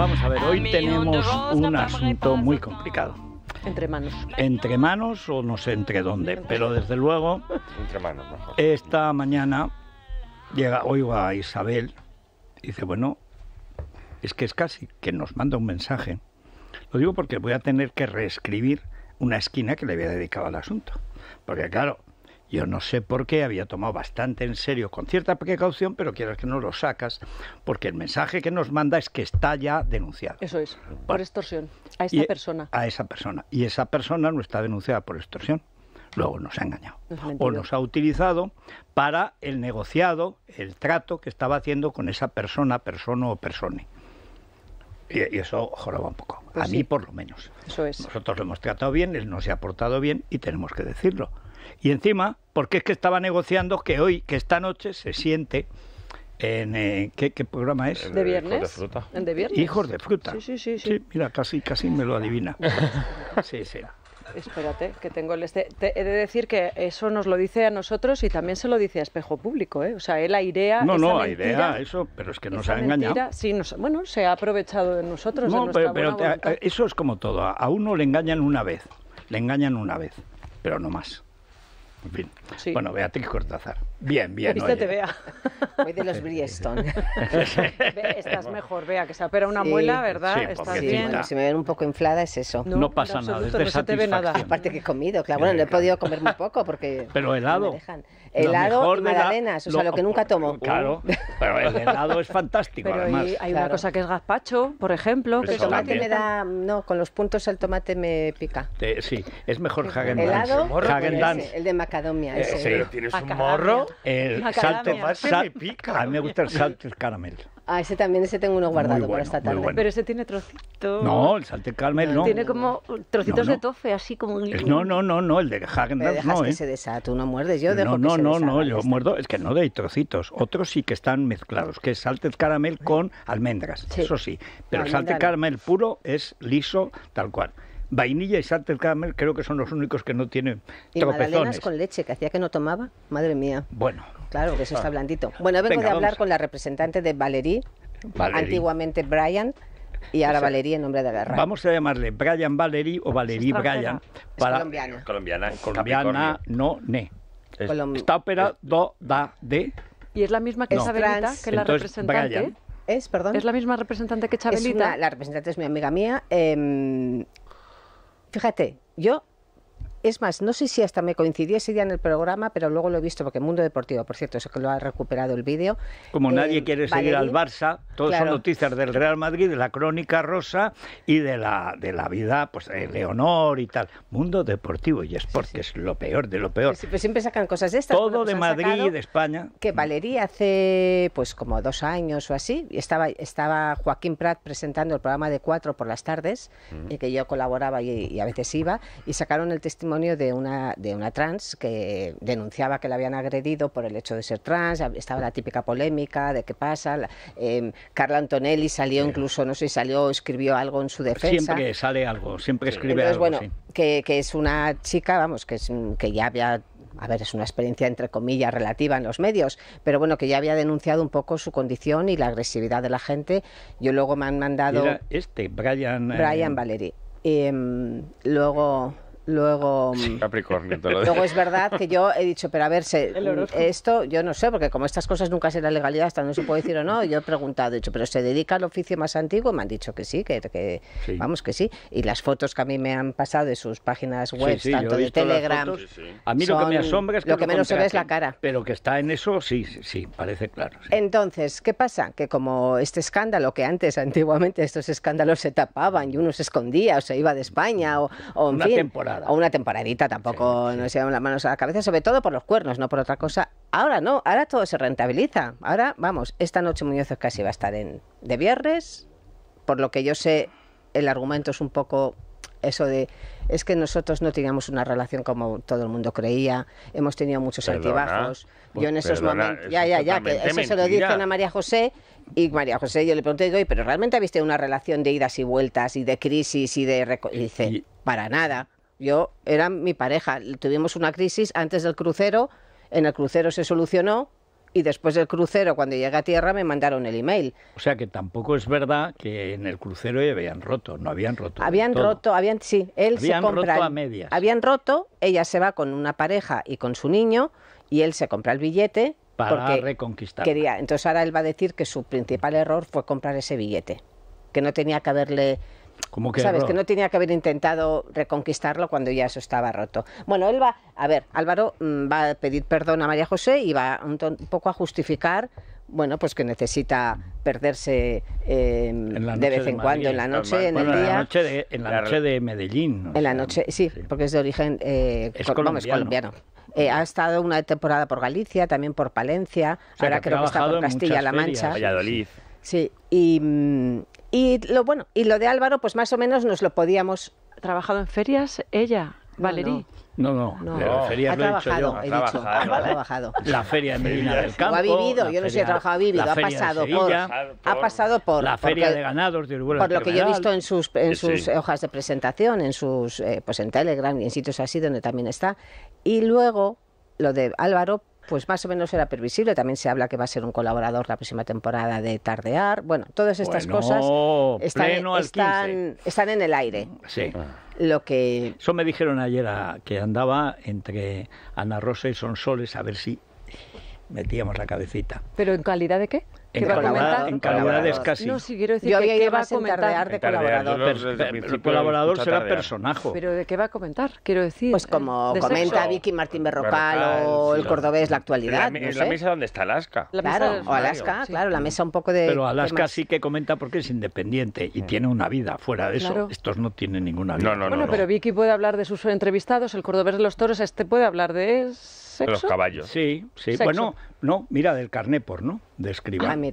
Vamos a ver, hoy tenemos un asunto muy complicado. Entre manos. Entre manos o no sé entre dónde, pero desde luego. Entre manos, mejor. Esta mañana llega, oigo a Isabel, y dice, bueno, es que es casi que nos manda un mensaje. Lo digo porque voy a tener que reescribir una esquina que le había dedicado al asunto. Porque claro, yo no sé por qué había tomado bastante en serio, con cierta precaución, pero quiero que no lo sacas, porque el mensaje que nos manda es que está ya denunciado. Eso es, por extorsión, a esta persona. A esa persona. Y esa persona no está denunciada por extorsión. Luego nos ha engañado. o nos ha utilizado para el negociado, el trato que estaba haciendo con esa persona, persona o persone. Y, eso joraba un poco. Pues a mí, por lo menos. Eso es. Nosotros lo hemos tratado bien, él no se ha portado bien y tenemos que decirlo. Y encima, porque es que estaba negociando que hoy, que esta noche se siente en, eh, ¿qué, programa es? De viernes. Hijos de fruta. Hijos de fruta. Sí, sí, sí, sí. mira, casi, casi me lo adivina. sí, sí. Espérate, que tengo el este. he de decir que eso nos lo dice a nosotros y también se lo dice a Espejo Público, ¿eh? O sea, él airea. No, no, mentira, airea eso, pero es que nos ha engañado. sí, bueno, se ha aprovechado de nosotros. No, pero, eh, eso es como todo. A uno le engañan una vez, le engañan una vez, pero no más. En fin. Sí. Bueno, Beatriz Cortázar. Bien, bien. Viste te vea. Voy de los Briestone. Estás mejor, vea, que se apera una muela, ¿verdad? Sí, Estás bien. si me ven un poco inflada es eso. No, pasa nada, es de no te ve nada. Aparte que he comido, claro. Bueno, no he podido comer muy poco porque... Pero helado. Helado y magdalenas, o sea, lo... que nunca tomo. Uh. Claro, pero el helado es fantástico, además. hay, una cosa que es gazpacho, por ejemplo. el tomate me da... No, con los puntos el tomate me pica. sí, es mejor Häagen-Dazs. Helado, el de macadamia. Eh, ese. sí. tienes ah, un morro el salte sal, pica, a mí me gusta el salte el caramel. Ah, ese también, ese tengo uno guardado para esta tarde. Pero ese tiene trocitos. No, el salte caramel no. Tiene como trocitos de tofe, así como... un no, no, no, no, el de Hagen Dazs no, que ¿eh? se desata, tú no muerdes, yo dejo no, no, que no, No, no, yo muerdo, es que no de trocitos. Otros sí que están mezclados, que es salte caramel con almendras, eso sí. Pero el salte caramel puro es liso, tal cual vainilla y Sartel creo que son los únicos que no tienen y tropezones. con leche, que hacía que no tomaba. Madre mía. Bueno. Claro, que eso está ah. blandito. Bueno, vengo a de hablar con la representante de Valerie, antiguamente Brian, y ahora Valerie en nombre de la Vamos a llamarle Brian Valerie o Valerie Brian. colombiana. Colombiana. Colombiana, no, ne. Está opera da, de. ¿Y es la misma que no. que la representante? Es, perdón. Es la misma representante que Chabelita. la representante es mi amiga mía. Em, Fíjate, yo Es más, no sé si hasta me coincidí ese día en el programa, pero luego lo he visto, porque Mundo Deportivo, por cierto, eso que lo ha recuperado el vídeo. Como eh, nadie quiere seguir al Barça, todas son noticias del Real Madrid, de la crónica rosa y de la, de la vida, pues, de Leonor y tal. Mundo Deportivo y Sport, que es lo peor de lo peor. Pues siempre sacan cosas de estas. Todo pues de Madrid y de España. Que valería hace, pues, como dos años o así, estaba, estaba Joaquín Prat presentando el programa de Cuatro por las tardes, en y que yo colaboraba y a veces iba, y sacaron el testimonio de una, de una trans que denunciaba que la habían agredido por el hecho de ser trans, estaba la típica polémica de qué pasa. Em, Carla Antonelli salió incluso, no sé, si salió, escribió algo en su defensa. Siempre sale algo, siempre escribe algo. Bueno, que, es una chica, vamos, que, que ya había a ver, es una experiencia entre comillas relativa en los medios, pero bueno, que ya había denunciado un poco su condición y la agresividad de la gente. Yo luego me han mandado... este, Brian... Eh, Brian Valeri em, luego... Luego, mm, Capricornio, luego es verdad que yo he dicho, pero a ver, mm, esto yo no sé, porque como estas cosas nunca será legalidad, hasta no se puede decir o no, yo he preguntado, he dicho, pero ¿se dedica al oficio más antiguo? Me han dicho que sí, que, vamos, que sí. Y las fotos que a mí me han pasado de sus páginas web, tanto de Telegram... A mí lo que me asombra es que... Lo menos se ve es la cara. Pero que está en eso, sí, sí, parece claro. Entonces, ¿qué pasa? Que como este escándalo, que antes, antiguamente, estos escándalos se tapaban y uno se escondía o se iba de España o, en o una temporadita, tampoco nos llevamos las manos a la cabeza, sobre todo por los cuernos, no por otra cosa. Ahora no, ahora todo se rentabiliza. Ahora, vamos, esta noche Muñoz casi va a estar en de viernes. Por lo que yo sé, el argumento es un poco eso de es que nosotros no teníamos una relación como todo el mundo creía, hemos tenido muchos altibajos. yo pues en esos momentos, ya, ya, ya, eso se lo dicen a María José y María José yo le pregunté, digo, pero realmente viste una relación de idas y vueltas y de crisis y de... Y dice, para nada. Yo era mi pareja. Tuvimos una crisis antes del crucero, en el crucero se solucionó y después del crucero, cuando llegué a tierra, me mandaron el email. O sea que tampoco es verdad que en el crucero ya habían roto, no habían roto. Habían roto, habían, sí, él habían se compra. Roto Habían roto, ella se va con una pareja y con su niño y él se compra el billete. Para reconquistar. Quería. Entonces ahora él va a decir que su principal error fue comprar ese billete, que no tenía que haberle que ¿Sabes? Que no tenía que haber intentado reconquistarlo cuando ya eso estaba roto. Bueno, él va, a ver, Álvaro mm, va a pedir perdón a María José y va un, poco a justificar bueno, pues que necesita perderse em, de vez en cuando, en la noche, en el día. En la noche de, la Medellín. En la noche, sí, porque es de origen eh, es colombiano. Eh, ha estado una temporada por Galicia, también por Palencia, ahora creo que está por Castilla-La Mancha. Valladolid. Sí, y, mm, y lo bueno, y lo de Álvaro, pues más o menos nos lo podíamos. ¿Ha trabajado en ferias ella, Valerí? No, no, no. no. ha lo trabajado, he, dicho ha trabajado. La feria de Medina del Campo. ha vivido, yo no sé si ha trabajado, ha vivido, ha pasado por, ha pasado por la feria de ganados de Uruguay. Por lo que yo he visto en sus, en sus hojas de presentación, en sus, eh, pues en Telegram y en sitios así donde también está. Y luego lo de Álvaro, pues más o menos era previsible. También se habla que va a ser un colaborador la próxima temporada de Tardear. Bueno, todas estas cosas están, en el aire. Lo que... Eso me dijeron ayer que andaba entre Ana Rosa y Sonsoles a ver si metíamos la cabecita. ¿Pero en calidad de qué? en, calidad, en casi. No, sí quiero decir Yo que, a comentar? de colaborador. El colaborador será personaje. Pero ¿de qué va a comentar? Quiero decir. Pues como eh, comenta Vicky Martín Berrocal o el cordobés, la actualidad. Es la mesa donde está Alaska. claro, o Alaska, claro, la mesa un poco de. Pero Alaska sí que comenta porque es independiente y mm. tiene una vida fuera de eso. Estos no tienen ninguna vida. No, no, bueno, pero Vicky puede hablar de sus entrevistados, el cordobés de los toros, este puede hablar de. Sexo? Los caballos. Sí, sí. Bueno, no, mira, del carné porno de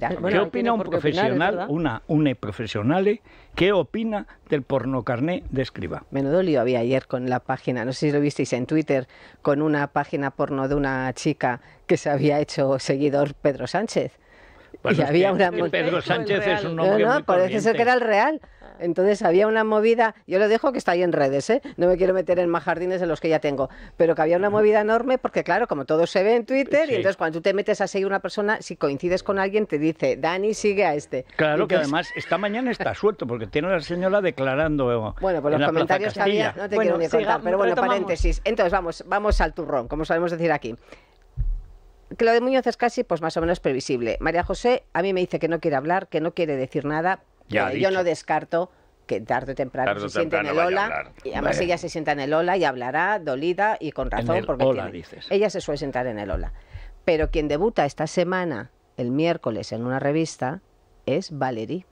ah, ¿Qué opina un profesional, una une profesionale, qué opina del pornocarné de escriba? Menudo lío había ayer con la página, no sé si lo visteis en Twitter, con una página porno de una chica que se había hecho seguidor Pedro Sánchez. Pedro Sánchez es un hombre no, no, parece ser que era el Real. Ah. Entonces había una movida, yo lo dejo que está ahí en redes, ¿eh? no me quiero meter en más jardines de los que ya tengo, pero que había una movida enorme porque claro, como todo se ve en Twitter, y entonces cuando tú te metes a seguir una persona, si coincides con alguien te dice, Dani sigue a este. Claro que además esta mañana está suelto porque tiene una señora declarando. Bueno, por pues los comentarios que había, no te quiero ni contar, pero bueno, paréntesis. Entonces vamos, vamos al turrón, como sabemos decir aquí que lo de Muñoz es casi, pues más o menos previsible. María José a mí me dice que no quiere hablar, que no quiere decir nada. yo no descarto que tarde o temprano se sienta en el ola. Y además ella se sienta en el ola y hablará dolida y con razón. porque Ella se suele sentar en el ola. Pero quien debuta esta semana, el miércoles, en una revista, es Valerie.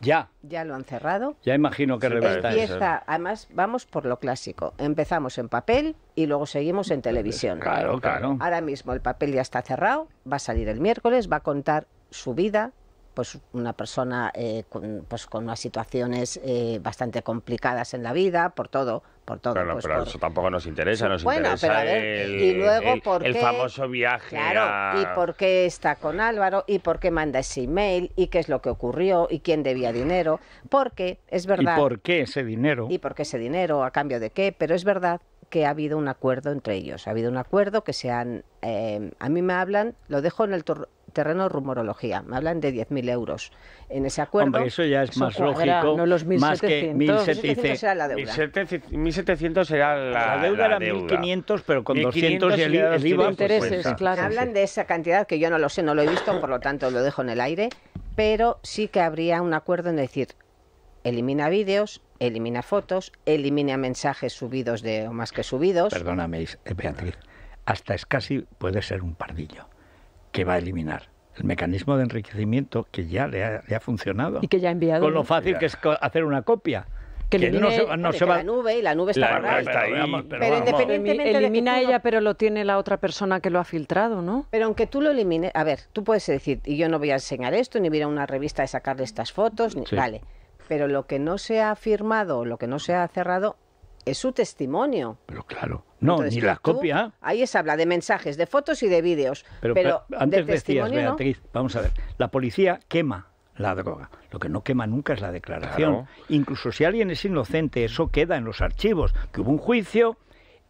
Ya. Ya lo han cerrado. Ya imagino que sí, además, vamos por lo clásico. Empezamos en papel y luego seguimos en televisión. Claro, claro. Ahora mismo el papel ya está cerrado, va a salir el miércoles, va a contar su vida, pues una persona eh, con, pues, con unas situaciones eh, bastante complicadas en la vida, por todo, pues pero eso tampoco nos interesa, nos bueno, interesa pero a el, y luego por el famoso viaje. Claro, y por qué está con Álvaro, y por qué manda ese email, y qué es lo que ocurrió, y quién debía dinero, porque es verdad. ¿Y por qué ese dinero? ¿Y por qué ese dinero? ¿A cambio de qué? Pero es verdad que ha habido un acuerdo entre ellos. Ha habido un acuerdo que se han... Eh, a mí me hablan, lo dejo en el, terreno rumorología. Me hablan de 10.000 euros. En ese acuerdo. Hombre, eso ya es más lógico. No los 1.700. Más que 1.700 será la deuda. 1.700 será la, deuda. La deuda era 1.500, pero con 200 y el, pues, pues, pues, Intereses, Hablan de esa cantidad que yo no lo sé, no lo he visto, por lo tanto lo dejo en el aire. Pero sí que habría un acuerdo en decir, elimina vídeos, elimina fotos, elimina mensajes subidos de o más que subidos. Perdóname, Beatriz, hasta es casi puede ser un pardillo que va a eliminar el mecanismo de enriquecimiento que ya le ha, funcionado. Y que ya ha enviado. Con lo fácil que es hacer una copia. Que, no se, la nube y la nube está, ahí. pero, independientemente elimina ella, pero lo tiene la otra persona que lo ha filtrado, ¿no? Pero aunque tú lo elimines, a ver, tú puedes decir, y yo no voy a enseñar esto, ni voy a una revista de sacarle estas fotos, ni... vale. Pero lo que no se ha firmado, lo que no se ha cerrado, es su testimonio. Pero claro. No, ni la copia. Ahí se habla de mensajes, de fotos y de vídeos. Pero, antes decías, Beatriz, vamos a ver, la policía quema la droga. Lo que no quema nunca es la declaración. Incluso si alguien es inocente, eso queda en los archivos. Que hubo un juicio,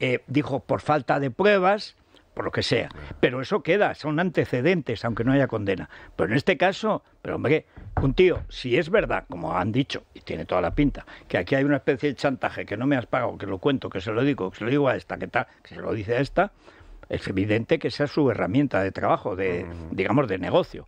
eh, dijo por falta de pruebas, por lo que sea. Pero eso queda, son antecedentes, aunque no haya condena. Pero en este caso, pero hombre, un tío, si es verdad, como han dicho, y tiene toda la pinta, que aquí hay una especie de chantaje que no me has pagado, que lo cuento, que se lo digo, que se lo digo a esta, que tal, que se lo dice a esta, es evidente que sea su herramienta de trabajo, de, digamos, de negocio.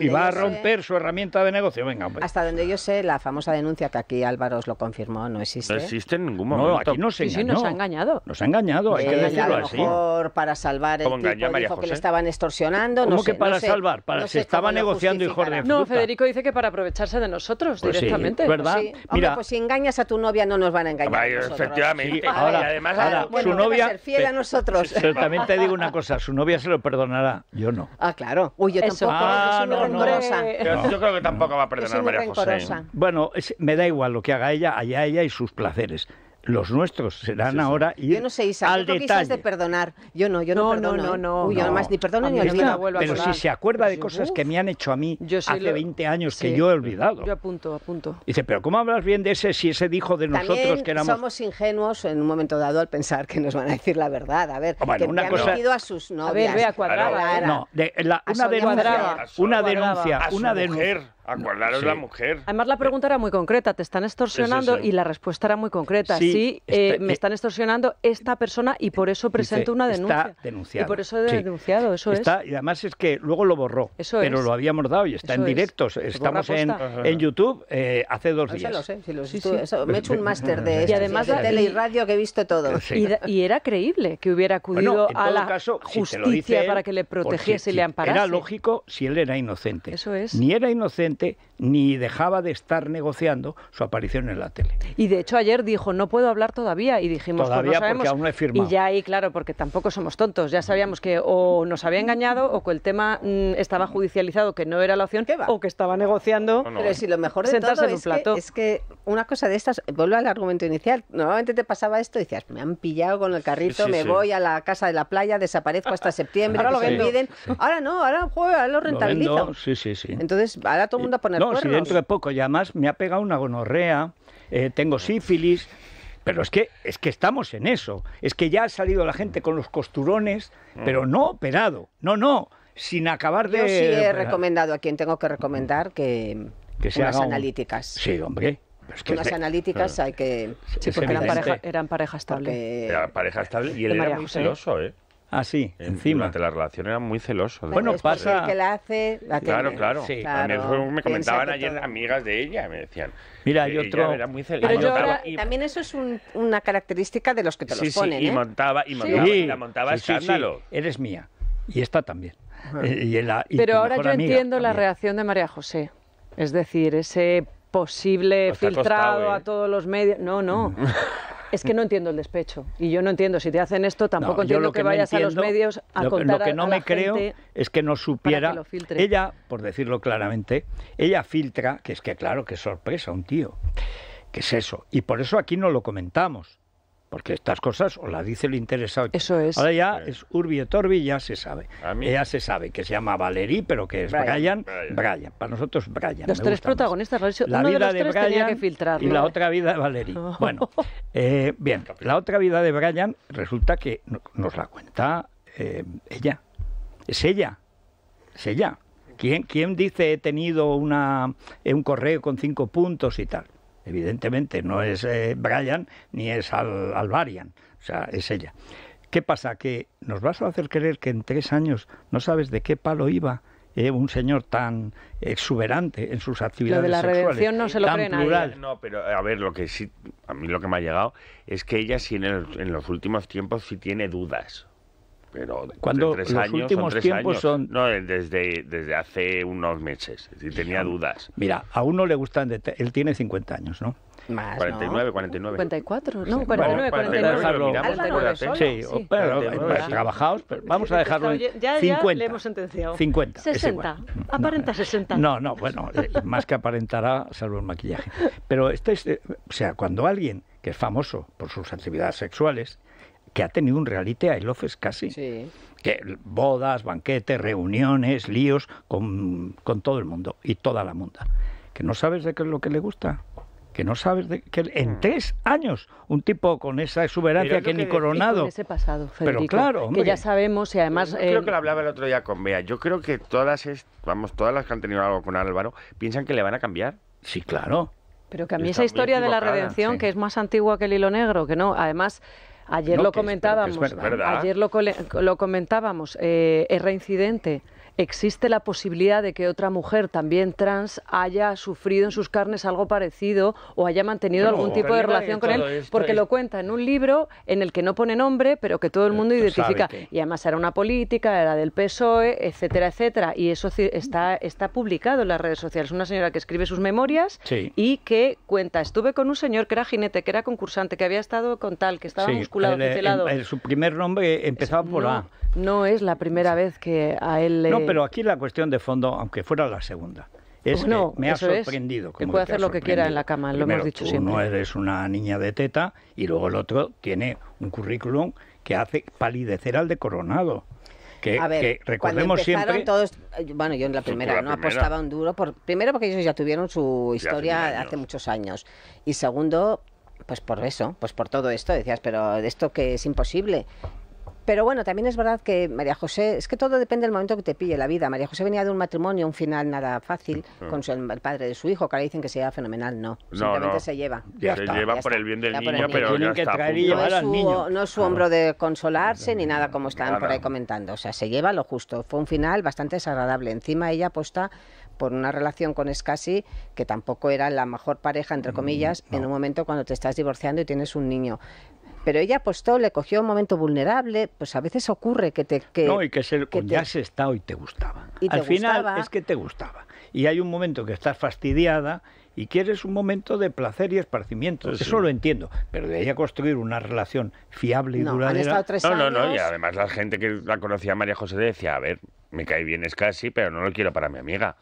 Y, va a romper su herramienta de negocio. Venga, Hasta donde yo sé, la famosa denuncia que aquí Álvaro os lo confirmó no existe. No existe en ningún momento. No, aquí no se nos ha engañado. Nos ha engañado, hay que eh, decirlo así. para salvar el tipo que estaban extorsionando. ¿Cómo no que para salvar? Para, se estaba negociando, hijo de No, Federico dice que para aprovecharse de nosotros pues directamente. ¿verdad? Pues Mira, pues si engañas a tu novia no nos van a engañar. Efectivamente. Ahora, su novia... ser fiel a nosotros. Exactamente le digo una cosa, su novia se lo perdonará, yo no. Ah, claro. Uy, yo tampoco. Ah, yo Yo creo que tampoco va a perdonar María José. Bueno, me da igual lo que haga ella, allá ella y sus placeres los nuestros serán ahora y yo no sé Isabel, al de perdonar yo no yo no, no perdono no, ¿eh? no, Uy, yo además ni perdono ni olvido pero si se acuerda de cosas que me han hecho a mí hace 20 años que yo he olvidado yo apunto apunto dice pero cómo hablas bien de ese si ese dijo de nosotros que éramos somos ingenuos en un momento dado al pensar que nos van a decir la verdad a ver que una han metido a sus novias a ver ¿eh? a no una una denuncia una denuncia Acordaros la mujer. Además, la pregunta era muy concreta. Te están extorsionando y la respuesta era muy concreta. Sí, este, eh, eh, me están extorsionando esta persona y por eso presento una denuncia. Está denunciado. Y por eso he denunciado, eso es. Y además es que luego lo borró. Eso pero lo habíamos dado y está en directos. Estamos en, YouTube eh, hace dos días. Lo sé, si lo me he hecho un máster de y además de tele y radio que he visto todo. Y, era creíble que hubiera acudido a la justicia para que le protegiese y le amparase. Era lógico si él era inocente. Eso es. Ni era inocente ni dejaba de estar negociando su aparición en la tele. Y de hecho ayer dijo, no puedo hablar todavía, y dijimos, pues todavía porque aún no he firmado. Y ya ahí, claro, porque tampoco somos tontos, ya sabíamos que o nos había engañado o que el tema mm, estaba judicializado, que no era la opción, o que estaba negociando. Pero si lo mejor de todo es, Que, es que una cosa de estas, vuelvo al argumento inicial, normalmente te pasaba esto y decías, me han pillado con el carrito, me voy a la casa de la playa, desaparezco hasta septiembre, ahora lo Ahora no, ahora, juega ahora lo rentabilizo. sí, sí, sí. Entonces, ahora tomo no, si dentro de poco, ya más me ha pegado una gonorrea, eh, tengo sífilis, pero es que, es que estamos en eso. Es que ya ha salido la gente con los costurones, mm. pero no operado. No, no. Sin acabar de. Yo sí he recomendado a quien tengo que recomendar que. que las analíticas. Sí, hombre. Es que analíticas hay que. Sí, porque eran pareja, eran pareja estable. Era pareja estable y el era muy celoso, ¿eh? Así, ah, encima. Durante la relación era muy celoso Bueno, pasa. Que la hace, claro, claro. me comentaban ayer amigas de ella, me decían. Mira, hay otro. Era muy celoso. también eso es una característica de los que te los ponen. Sí, ¿eh? y montaba, y montaba, y la montaba Eres mía. Y esta también. Ah. Eh, Pero ahora yo entiendo la reacción de María José. Es decir, ese posible pues filtrado a ¿eh? todos los medios. No, no. Es que no entiendo el despecho. Y yo no entiendo, si te hacen esto, tampoco entiendo que, vayas a los medios a lo, contar Lo que no me creo es que no supiera. ella, por decirlo claramente, ella filtra, que es que claro, que sorpresa, un tío. que es eso? Y por eso aquí no lo comentamos. Porque estas cosas o las dice el interesado. Eso es. Ahora ya es Urbi et ya se sabe. Ya se sabe que se llama Valerie, pero que es Brian. Brian. Para nosotros, Brian. Los tres protagonistas, la vida de, y la ¿eh? otra vida de Bueno, eh, bien, la otra vida de Brian resulta que nos la cuenta eh, ella. Es ella. Es ella. ¿Quién, dice he tenido una, un correo con cinco puntos y tal? Evidentemente no es eh, Brian ni es Alvarian, o sea, es ella. ¿Qué pasa? Que nos vas a hacer creer que en tres años no sabes de qué palo iba eh, un señor tan exuberante en sus actividades lo de la redención no se lo cree No, pero a ver, lo que sí, a mí lo que me ha llegado es que ella sí en, en los últimos tiempos sí tiene dudas pero cuando los últimos tiempos son no eh, desde, desde hace unos meses si tenía dudas mira a uno le gustan él tiene 50 años no 49, 49. 54, no, 49, 49. 49. Sí, sí. Pero, eh, pero, vamos a dejarlo en 50. le hemos sentenciado. 50. 60. Aparenta 60. Eh, no, no, bueno, más que aparentará, salvo el maquillaje. Pero este es, o sea, cuando alguien que es famoso por sus actividades sexuales, que ha tenido un reality a Love casi. Sí. Que bodas, banquetes, reuniones, líos con, con todo el mundo y toda la munda. Que no sabes de qué es lo que le gusta que no sabes de, que en mm. tres años un tipo con esa exuberancia que, ni coronado pasado pero claro que ya sabemos y además yo, creo eh, que lo hablaba el otro día con Bea yo creo que todas vamos todas las que han tenido algo con Álvaro piensan que le van a cambiar sí claro pero que a mí esa historia de la redención, que es más antigua que el hilo negro, que no, además Ayer lo comentábamos, ayer lo, lo comentábamos, eh, es reincidente ¿Existe la posibilidad de que otra mujer también trans haya sufrido en sus carnes algo parecido o haya mantenido algún tipo de relación con él? Porque lo cuenta en un libro en el que no pone nombre, pero que todo el mundo identifica. Y además era una política, era del PSOE, etcétera, etcétera. Y eso está, está publicado en las redes sociales. Una señora que escribe sus memorias y que cuenta, estuve con un señor que era jinete, que era concursante, que había estado con tal, que estaba musculado, en su primer nombre eh, empezaba por A. No es la primera vez que a él le pero aquí la cuestión de fondo, aunque fuera la segunda, es que me ha sorprendido. que puede hacer lo que quiera en la cama, lo hemos dicho No eres una niña de teta y luego el otro tiene un currículum que hace palidecer al de Coronado. Que, a ver, recordemos siempre... todos, bueno, yo en la primera, ¿no? Apostaba un duro, por, primero porque ellos ya tuvieron su historia hace, muchos años, y segundo, pues por eso, pues por todo esto, decías, pero de esto que es imposible. Pero bueno, también es verdad que María José, es que todo depende del momento que te pille la vida. María José venía de un matrimonio, un final nada fácil, con el padre de su hijo, que ahora dicen que se lleva fenomenal. No, simplemente se lleva. Ya se lleva por el bien del niño, pero no, es su, hombro de consolarse ni nada como están por ahí comentando. O sea, se lleva lo justo. Fue un final bastante desagradable. Encima ella apuesta por una relación con Scassi, que tampoco era la mejor pareja, entre mm, comillas, en un momento cuando te estás divorciando y tienes un niño pero ella apostó, pues, le cogió un momento vulnerable, pues a veces ocurre que te... Que, que, ya se está y te gustaba. Y Al final es que te gustaba. Y hay un momento que estás fastidiada y quieres un momento de placer y esparcimiento. Pues Eso lo entiendo, pero de ahí construir una relación fiable y duradera. no, no, no, y además la gente que la conocía María José decía, a ver, me cae bien es casi, pero no lo quiero para mi amiga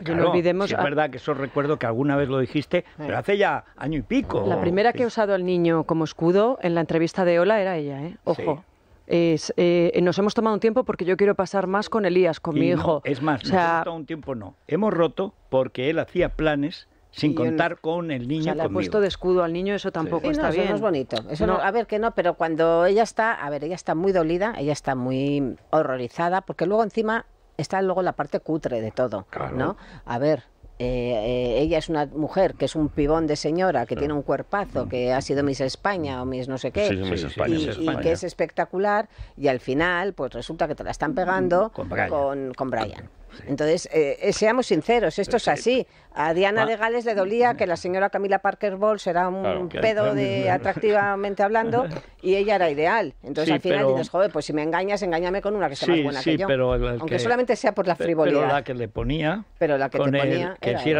olvidemos. es verdad que eso recuerdo que alguna vez lo dijiste, pero hace ya año y pico. La primera que he usado al niño como escudo en la entrevista de Ola era ella, ¿eh? Ojo. Eh, nos hemos tomado un tiempo porque yo quiero pasar más con Elías, con mi hijo. es más, nos hemos tomado un tiempo no. Hemos roto porque él hacía planes sin contar con el niño. O le ha puesto de escudo al niño, eso tampoco está no, eso No es bonito. a ver, que no, pero cuando ella está, a ver, ella está muy dolida, ella está muy horrorizada, porque luego encima está luego la parte cutre de todo, ¿no? A ver, eh, eh, ella es una mujer que es un pibón de señora, que tiene un cuerpazo, mm. que ha sido Miss España o Miss no sé qué, España, y, que es espectacular, y al final, pues resulta que te la están pegando con Brian. Entonces, eh, eh, seamos sinceros, esto es así. A Diana de Gales le dolía que la señora Camila Parker Bowles era un pedo de atractivamente hablando y ella era ideal. Entonces, al final dices, joder, pues si me engañas, engáñame con una que sea más buena que yo. Aunque solamente sea por la frivolidad. Pero la que le ponía, pero la que te ponía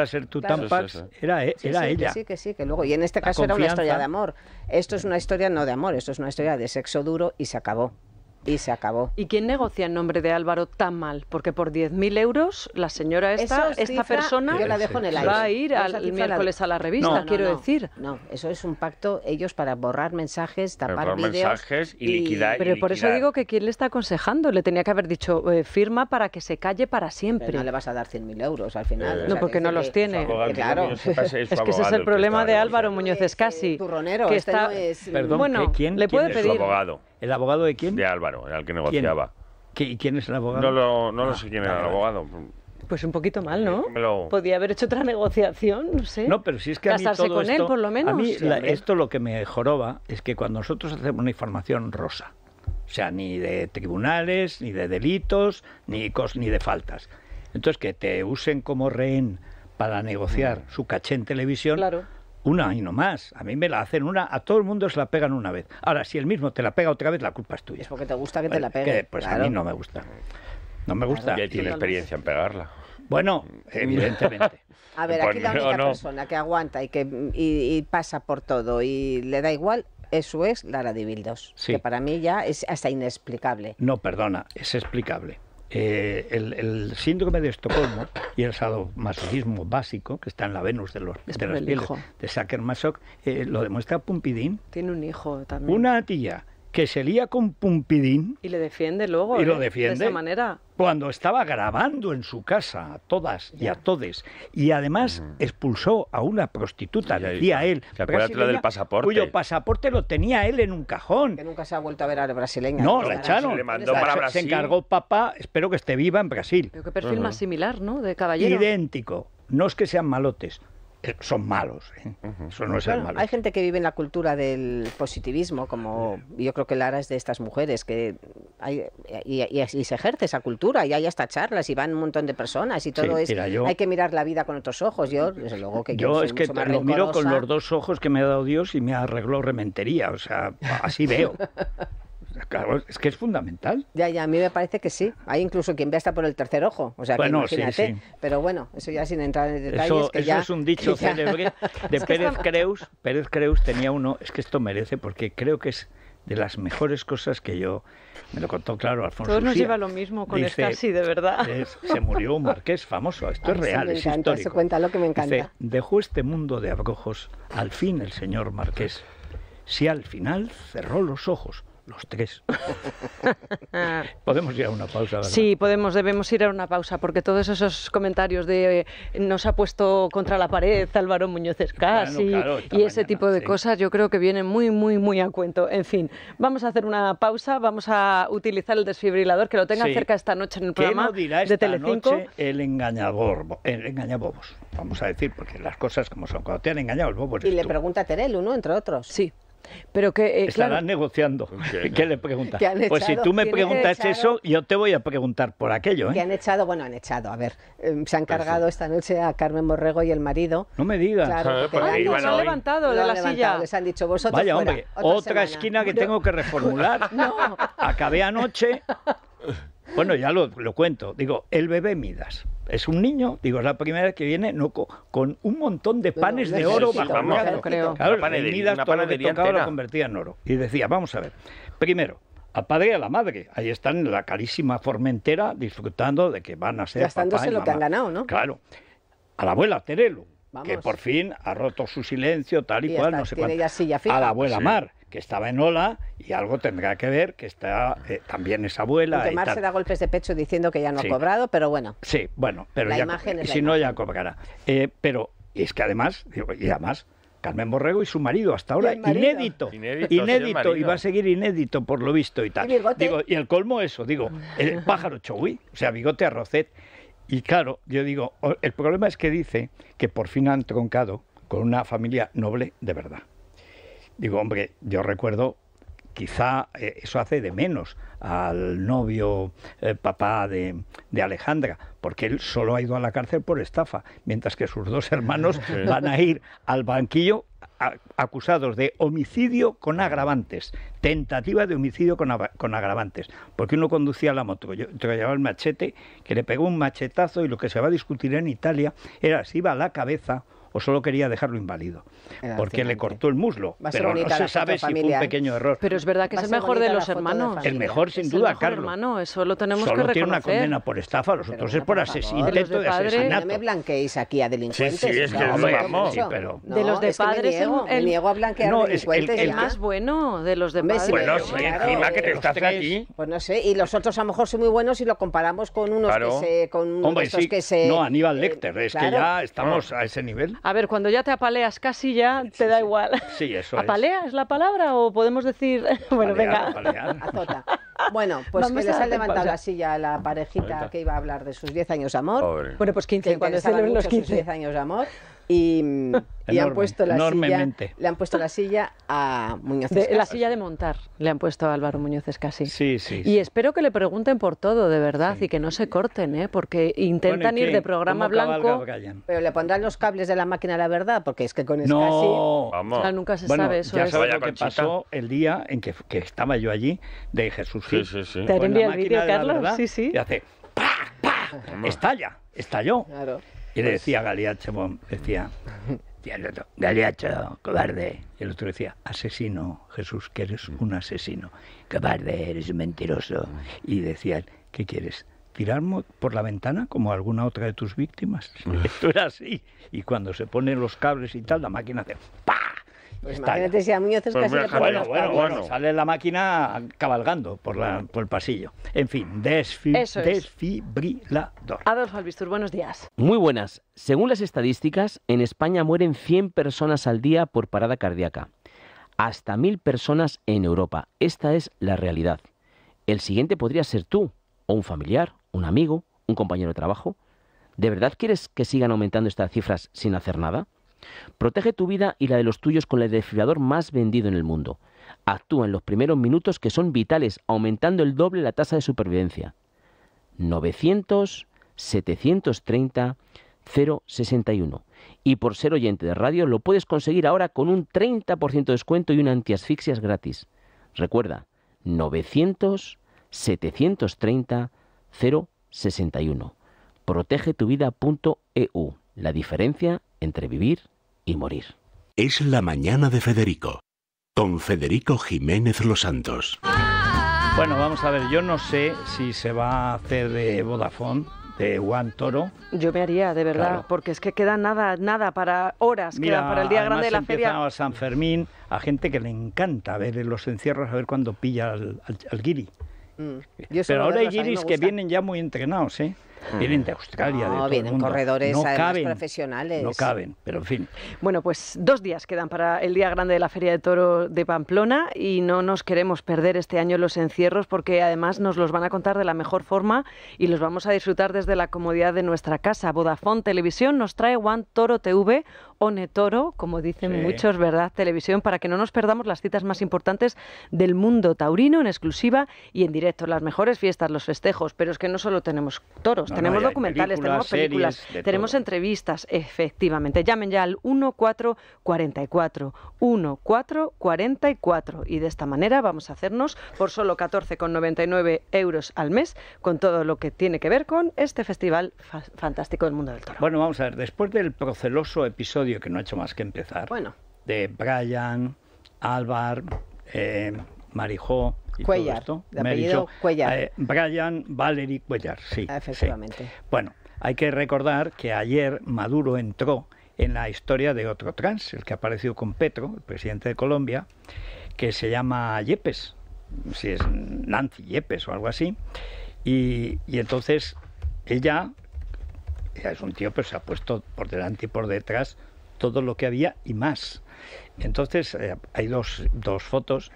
ser tu era, e- ella. sí, que sí, que luego. Y en este caso era una historia de amor. Esto es una historia no de amor, esto es una historia de sexo duro y se acabó y se acabó. ¿Y quién negocia en nombre de Álvaro tan mal? Porque por 10.000 euros la señora esta, esta persona va a ir al, el miércoles a la revista, quiero decir. No, eso es un pacto ellos para borrar mensajes, tapar borrar mensajes y, liquidar. Pero por eso digo que quién le está aconsejando, le tenía que haber dicho eh, firma para que se calle para siempre. no le vas a dar 100.000 euros al final. Eh, no, porque no los tiene. claro. Es, que ese es el problema de Álvaro Muñoz Escasi. Que este está, Perdón, bueno, le puede pedir. abogado. ¿El abogado de quién? De Álvaro, el que negociaba. ¿Y quién es el abogado? No, lo, no ah. sé quién era el abogado. Pues un poquito mal, ¿no? Podía haber hecho otra negociación, no sé. No, pero si es que Casarse a mí todo con esto, él, por lo menos. A mí esto lo que me joroba es que cuando nosotros hacemos una información rosa, o sea, ni de tribunales, ni de delitos, ni, cos, ni de faltas. Entonces, que te usen como rehén para negociar mm. su caché en televisión, claro una y no más. A mí me la hacen una, a todo el mundo se la pegan una vez. Ahora, si el mismo te la pega otra vez, la culpa es tuya. Es porque te gusta que te la eh, peguen. pues a mí no me gusta. No me gusta. Ya tiene experiencia en pegarla. Bueno, mm. evidentemente. A ver, aquí la única persona que aguanta y que pasa por todo y le da igual eso es Lara de Bildos, que para mí ya es hasta inexplicable. No, perdona, es explicable. Eh, el, síndrome de Estocolmo y el sadomasoquismo básico, que está en la Venus de los, de Masoch, eh, lo demuestra Pumpidin Tiene un hijo también. Una tía que se lía con Pumpidín. Y le defiende luego. Y lo ¿eh? defiende. De esa manera. Cuando estaba grabando en su casa a todas y a todes. Y además expulsó a una prostituta, decía él. Se del pasaporte. Cuyo pasaporte lo tenía él en un cajón. Que nunca se ha vuelto a ver a la brasileña. No, la echaron. Se encargó papá, espero que esté viva en Brasil. Pero qué perfil más similar, ¿no? De caballero. Idéntico. No es que sean malotes eh, son malos. ¿eh? Eso no es malo. Hay gente que vive en la cultura del positivismo, como yo creo que Lara es de estas mujeres, que hay, y, se ejerce esa cultura, y hay hasta charlas, y van un montón de personas, y todo es. hay que mirar la vida con otros ojos. Yo, desde luego, que yo, yo es que lo miro con los dos ojos que me ha dado Dios y me arregló rementería, o sea, así veo. Claro, es que es fundamental. Ya, ya, a mí me parece que sí. Hay incluso quien ve hasta por el tercer ojo. O sea, que imagínate. Pero bueno, eso ya sin entrar en detalles. Eso, es un dicho célebre de Pérez Creus. Pérez Creus tenía uno, es que esto merece, porque creo que es de las mejores cosas que yo me lo contó claro Alfonso. Todo nos lleva lo mismo con sí, de verdad. Eh, se murió un marqués famoso, esto es real, me es histórico. Eso cuenta lo que me encanta. dejó este mundo de abrojos al fin el señor marqués, si al final cerró los ojos los tres. podemos ir a una pausa. Sí, podemos, debemos ir a una pausa, porque todos esos comentarios de eh, nos ha puesto contra la pared Álvaro Muñoz Escas y, ese tipo de cosas, yo creo que vienen muy, muy, muy a cuento. En fin, vamos a hacer una pausa, vamos a utilizar el desfibrilador, que lo tenga cerca esta noche en el programa de Telecinco. el engañador, el engañabobos, vamos a decir, porque las cosas como son, cuando te han engañado los bobos. Y le pregunta a Terelu, uno Entre otros. Sí. Pero que eh, estarán negociando. ¿Qué le preguntas? pues si tú me preguntas eso, yo te voy a preguntar por aquello. ¿eh? Que han echado, bueno, han echado. A ver, em, se han cargado esta noche a Carmen Morrego y el marido. No me digas. Claro, Ay, se han levantado de la, silla. Les han dicho vosotros. Vaya hombre, otra, esquina que tengo que reformular. no. Acabé anoche. Bueno, ya lo, lo cuento. Digo, el bebé Midas es un niño, digo, es la primera vez que viene con un montón de panes de oro bajo Claro, todo lo que tocaba lo convertía en oro. Y decía, vamos a ver, primero, al padre y a la madre. Ahí están en la carísima Formentera disfrutando de que van a ser Gastándose lo que han ganado, ¿no? Claro. A la abuela Terelu, que por fin ha roto su silencio, tal y, cual, no sé cuánto. A la abuela Mar que estaba en Ola y algo tendrá que ver que está eh, también es abuela. Además se da golpes de pecho diciendo que ya no ha cobrado, pero bueno. Sí, bueno, pero la si no ya cobrará. Eh, pero es que además, y además, Carmen Borrego y su marido hasta ahora. Inédito. Inédito. y va a seguir inédito por lo visto y tal. ¿Y, digo, y el colmo eso, digo, el pájaro Chowí, o sea, bigote a Rocet. Y claro, yo digo, el problema es que dice que por fin han troncado con una familia noble de verdad. Digo, hombre, yo recuerdo quizá eh, eso hace de menos al novio eh, papá de, Alejandra, porque él solo ha ido a la cárcel por estafa, mientras que sus dos hermanos van a ir al banquillo acusados de homicidio con agravantes, tentativa de homicidio con, agravantes, porque uno conducía la moto, yo, traía llevaba el machete, que le pegó un machetazo y lo que se va a discutir en Italia era si iba a la cabeza o solo quería dejarlo inválido, eh, porque le cortó el muslo. Pero no se sabe si fue un pequeño error. Pero es verdad que es el mejor de los hermanos. el mejor, sin duda, el Carlos. hermano, eso lo tenemos solo que reconocer. tiene una condena por estafa, los otros es por, asesinato. intento de, de asesinato. me blanqueéis aquí a delincuentes. Sí, sí, es que no, vamos. de los de padres, el... Diego niego a blanquear no, Es el, más bueno de los de padres. Bueno, sí, encima que te estás aquí. Pues no sé, y los otros a lo mejor son muy buenos si lo comparamos con unos que se... Con Hombre, que se, no, Aníbal eh, Lecter, es que ya estamos a ese nivel. A ver, cuando ya te apaleas casi ya, te da igual. Sí, eso ¿Apalea es. la palabra o podemos decir, bueno, venga. Azota. Bueno, pues Vamos que les ha levantado la silla a la parejita que iba a hablar de sus 10 años de amor. Bueno, pues 15, cuando salen los 15. Sus 10 años de amor. Y, han puesto la le han puesto la silla a Muñoz la silla de montar le han puesto a Álvaro Muñoz casi Sí, sí. Y espero que le pregunten por todo, de verdad, y que no se corten, ¿eh? porque intentan ir de programa blanco. Pero le pondrán los cables de la máquina, la verdad, porque es que con Escasi. nunca se sabe eso. Ya sabía lo que pasó el día en que, estaba yo allí de Jesús. Sí, sí, sí. Te envía Carlos. sí, sí. Y hace. ¡pa, ¡Pah! Estalla, estalló. Claro. Y le pues decía a Galeacho, decía, Galeacho, cobarde. Y el otro decía, asesino, Jesús, que eres mm. un asesino. Cobarde, eres un mentiroso. Mm. Y decía, ¿qué quieres? tirarme por la ventana como alguna otra de tus víctimas. Esto era así. Y cuando se ponen los cables y tal, la máquina hace pues imagínate si a pues casi bueno, bueno, bueno, sale la máquina cabalgando por, por el pasillo. En fin, desfibrilador. Adolfo Albistur, buenos días. Muy buenas. Según las estadísticas, en España mueren 100 personas al día por parada cardíaca. Hasta 1.000 personas en Europa. Esta es la realidad. El siguiente podría ser tú, o un familiar, un amigo, un compañero de trabajo. ¿De verdad quieres que sigan aumentando estas cifras sin hacer nada? Protege tu vida y la de los tuyos con el desfibrilador más vendido en el mundo. Actúa en los primeros minutos que son vitales, aumentando el doble la tasa de supervivencia. 900 730 061. Y por ser oyente de radio lo puedes conseguir ahora con un 30% de descuento y una antiasfixias gratis. Recuerda, 900 730 061. Protege e La diferencia entre vivir y morir. Es la mañana de Federico, con Federico Jiménez Los Santos. Bueno, vamos a ver, yo no sé si se va a hacer de Vodafone de Juan Toro. Yo me haría, de verdad, porque es que queda nada, nada para horas, queda para el día grande de la feria. a San Fermín, a gente que le encanta ver los encierros, a ver cuándo pilla al, guiri. Mm. Pero ahora hay guiris que vienen ya muy entrenados, ¿eh? Mm. vienen de Australia, de vienen corredores profesionales. No caben, pero en fin. Bueno, pues dos días quedan para el día grande de la Feria de Toro de Pamplona y no nos queremos perder este año los encierros porque además nos los van a contar de la mejor forma y los vamos a disfrutar desde la comodidad de nuestra casa. Vodafone Televisión nos trae One Toro TV One Toro, como dicen muchos, ¿verdad? Televisión, para que no nos perdamos las citas más importantes del mundo taurino en exclusiva y en directo. Las mejores fiestas, los festejos, pero es que no solo tenemos toros, tenemos documentales, tenemos películas, tenemos entrevistas, efectivamente. Llamen ya al 1444, 1444. Y de esta manera vamos a hacernos por solo 14,99 euros al mes con todo lo que tiene que ver con este festival fantástico del mundo del toro. Bueno, vamos a ver, después del proceloso episodio que no ha hecho más que empezar, bueno. de Brian, Álvar, eh, Marijó, Cuellar, apellido Cuellar. Eh, Brian Valery Cuellar, sí. Efectivamente. Bueno, hay que recordar que ayer Maduro entró en la historia de otro trans, el que apareció con Petro, el presidente de Colombia, que se llama Yepes, si es Nancy Yepes o algo así. Y, entonces ella, ella es un tío, pero pues, se ha puesto por delante y por detrás todo lo que había y más. Entonces eh, hay dos, dos fotos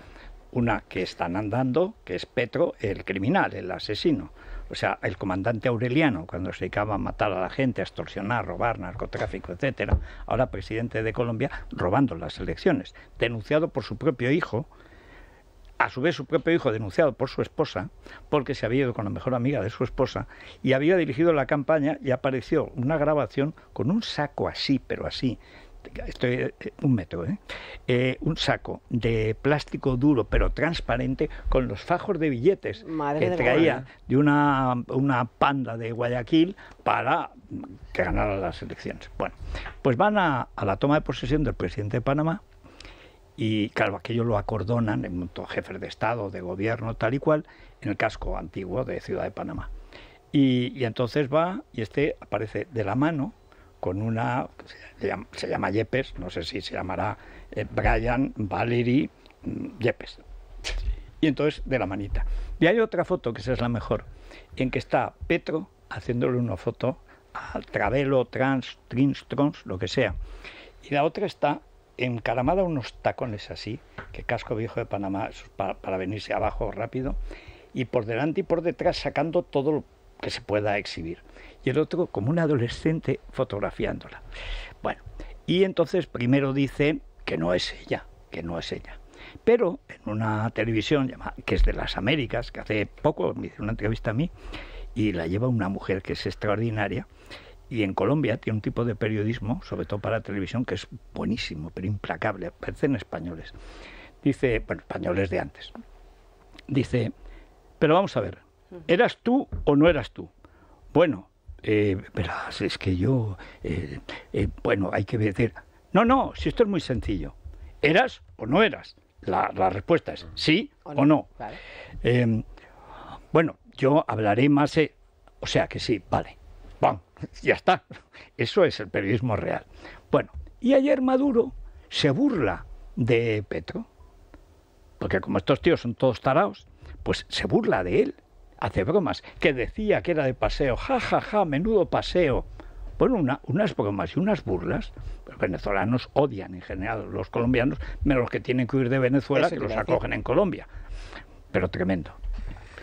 una que están andando, que es Petro, el criminal, el asesino. O sea, el comandante Aureliano, cuando se dedicaba a matar a la gente, a extorsionar, robar, narcotráfico, etcétera, ahora presidente de Colombia, robando las elecciones, denunciado por su propio hijo, a su vez su propio hijo denunciado por su esposa, porque se había ido con la mejor amiga de su esposa, y había dirigido la campaña y apareció una grabación con un saco así, pero así, estoy, eh, eh, un metro, ¿eh? un saco de plástico duro pero transparente con los fajos de billetes que traía de una, panda de Guayaquil para que ganara las elecciones. Bueno, pues van a, la toma de posesión del presidente de Panamá y claro, aquello lo acordonan en montón jefes de Estado, de gobierno, tal y cual, en el casco antiguo de Ciudad de Panamá. Y, y entonces va y este aparece de la mano con una, se llama, se Yepes, no sé si se llamará eh, Brian, Valerie, mm, Yepes. Y entonces de la manita. Y hay otra foto, que esa es la mejor, en que está Petro haciéndole una foto a Travelo, Trans, Trinstrons, lo que sea. Y la otra está encaramada a unos tacones así, que casco viejo de Panamá, para, para venirse abajo rápido, y por delante y por detrás sacando todo lo que se pueda exhibir y el otro como un adolescente fotografiándola. Bueno, y entonces primero dice que no es ella, que no es ella. Pero en una televisión que es de las Américas, que hace poco me hizo una entrevista a mí, y la lleva una mujer que es extraordinaria, y en Colombia tiene un tipo de periodismo, sobre todo para televisión, que es buenísimo, pero implacable, parecen españoles. Dice, bueno, españoles de antes. Dice, pero vamos a ver, ¿eras tú o no eras tú? Bueno, eh, es que yo, eh, eh, bueno, hay que decir, no, no, si esto es muy sencillo, ¿eras o no eras? La, respuesta es sí o no. Em, bueno, yo hablaré más, o sea que sí, vale, ya está, eso es el periodismo real. Bueno, y ayer Maduro se burla de Petro, porque como estos tíos son todos taraos, pues se burla de él hace bromas, que decía que era de paseo, ja, ja, ja, menudo paseo. Bueno, unas bromas y unas burlas. Los venezolanos odian en general los colombianos, menos los que tienen que huir de Venezuela, que los acogen en Colombia. Pero tremendo.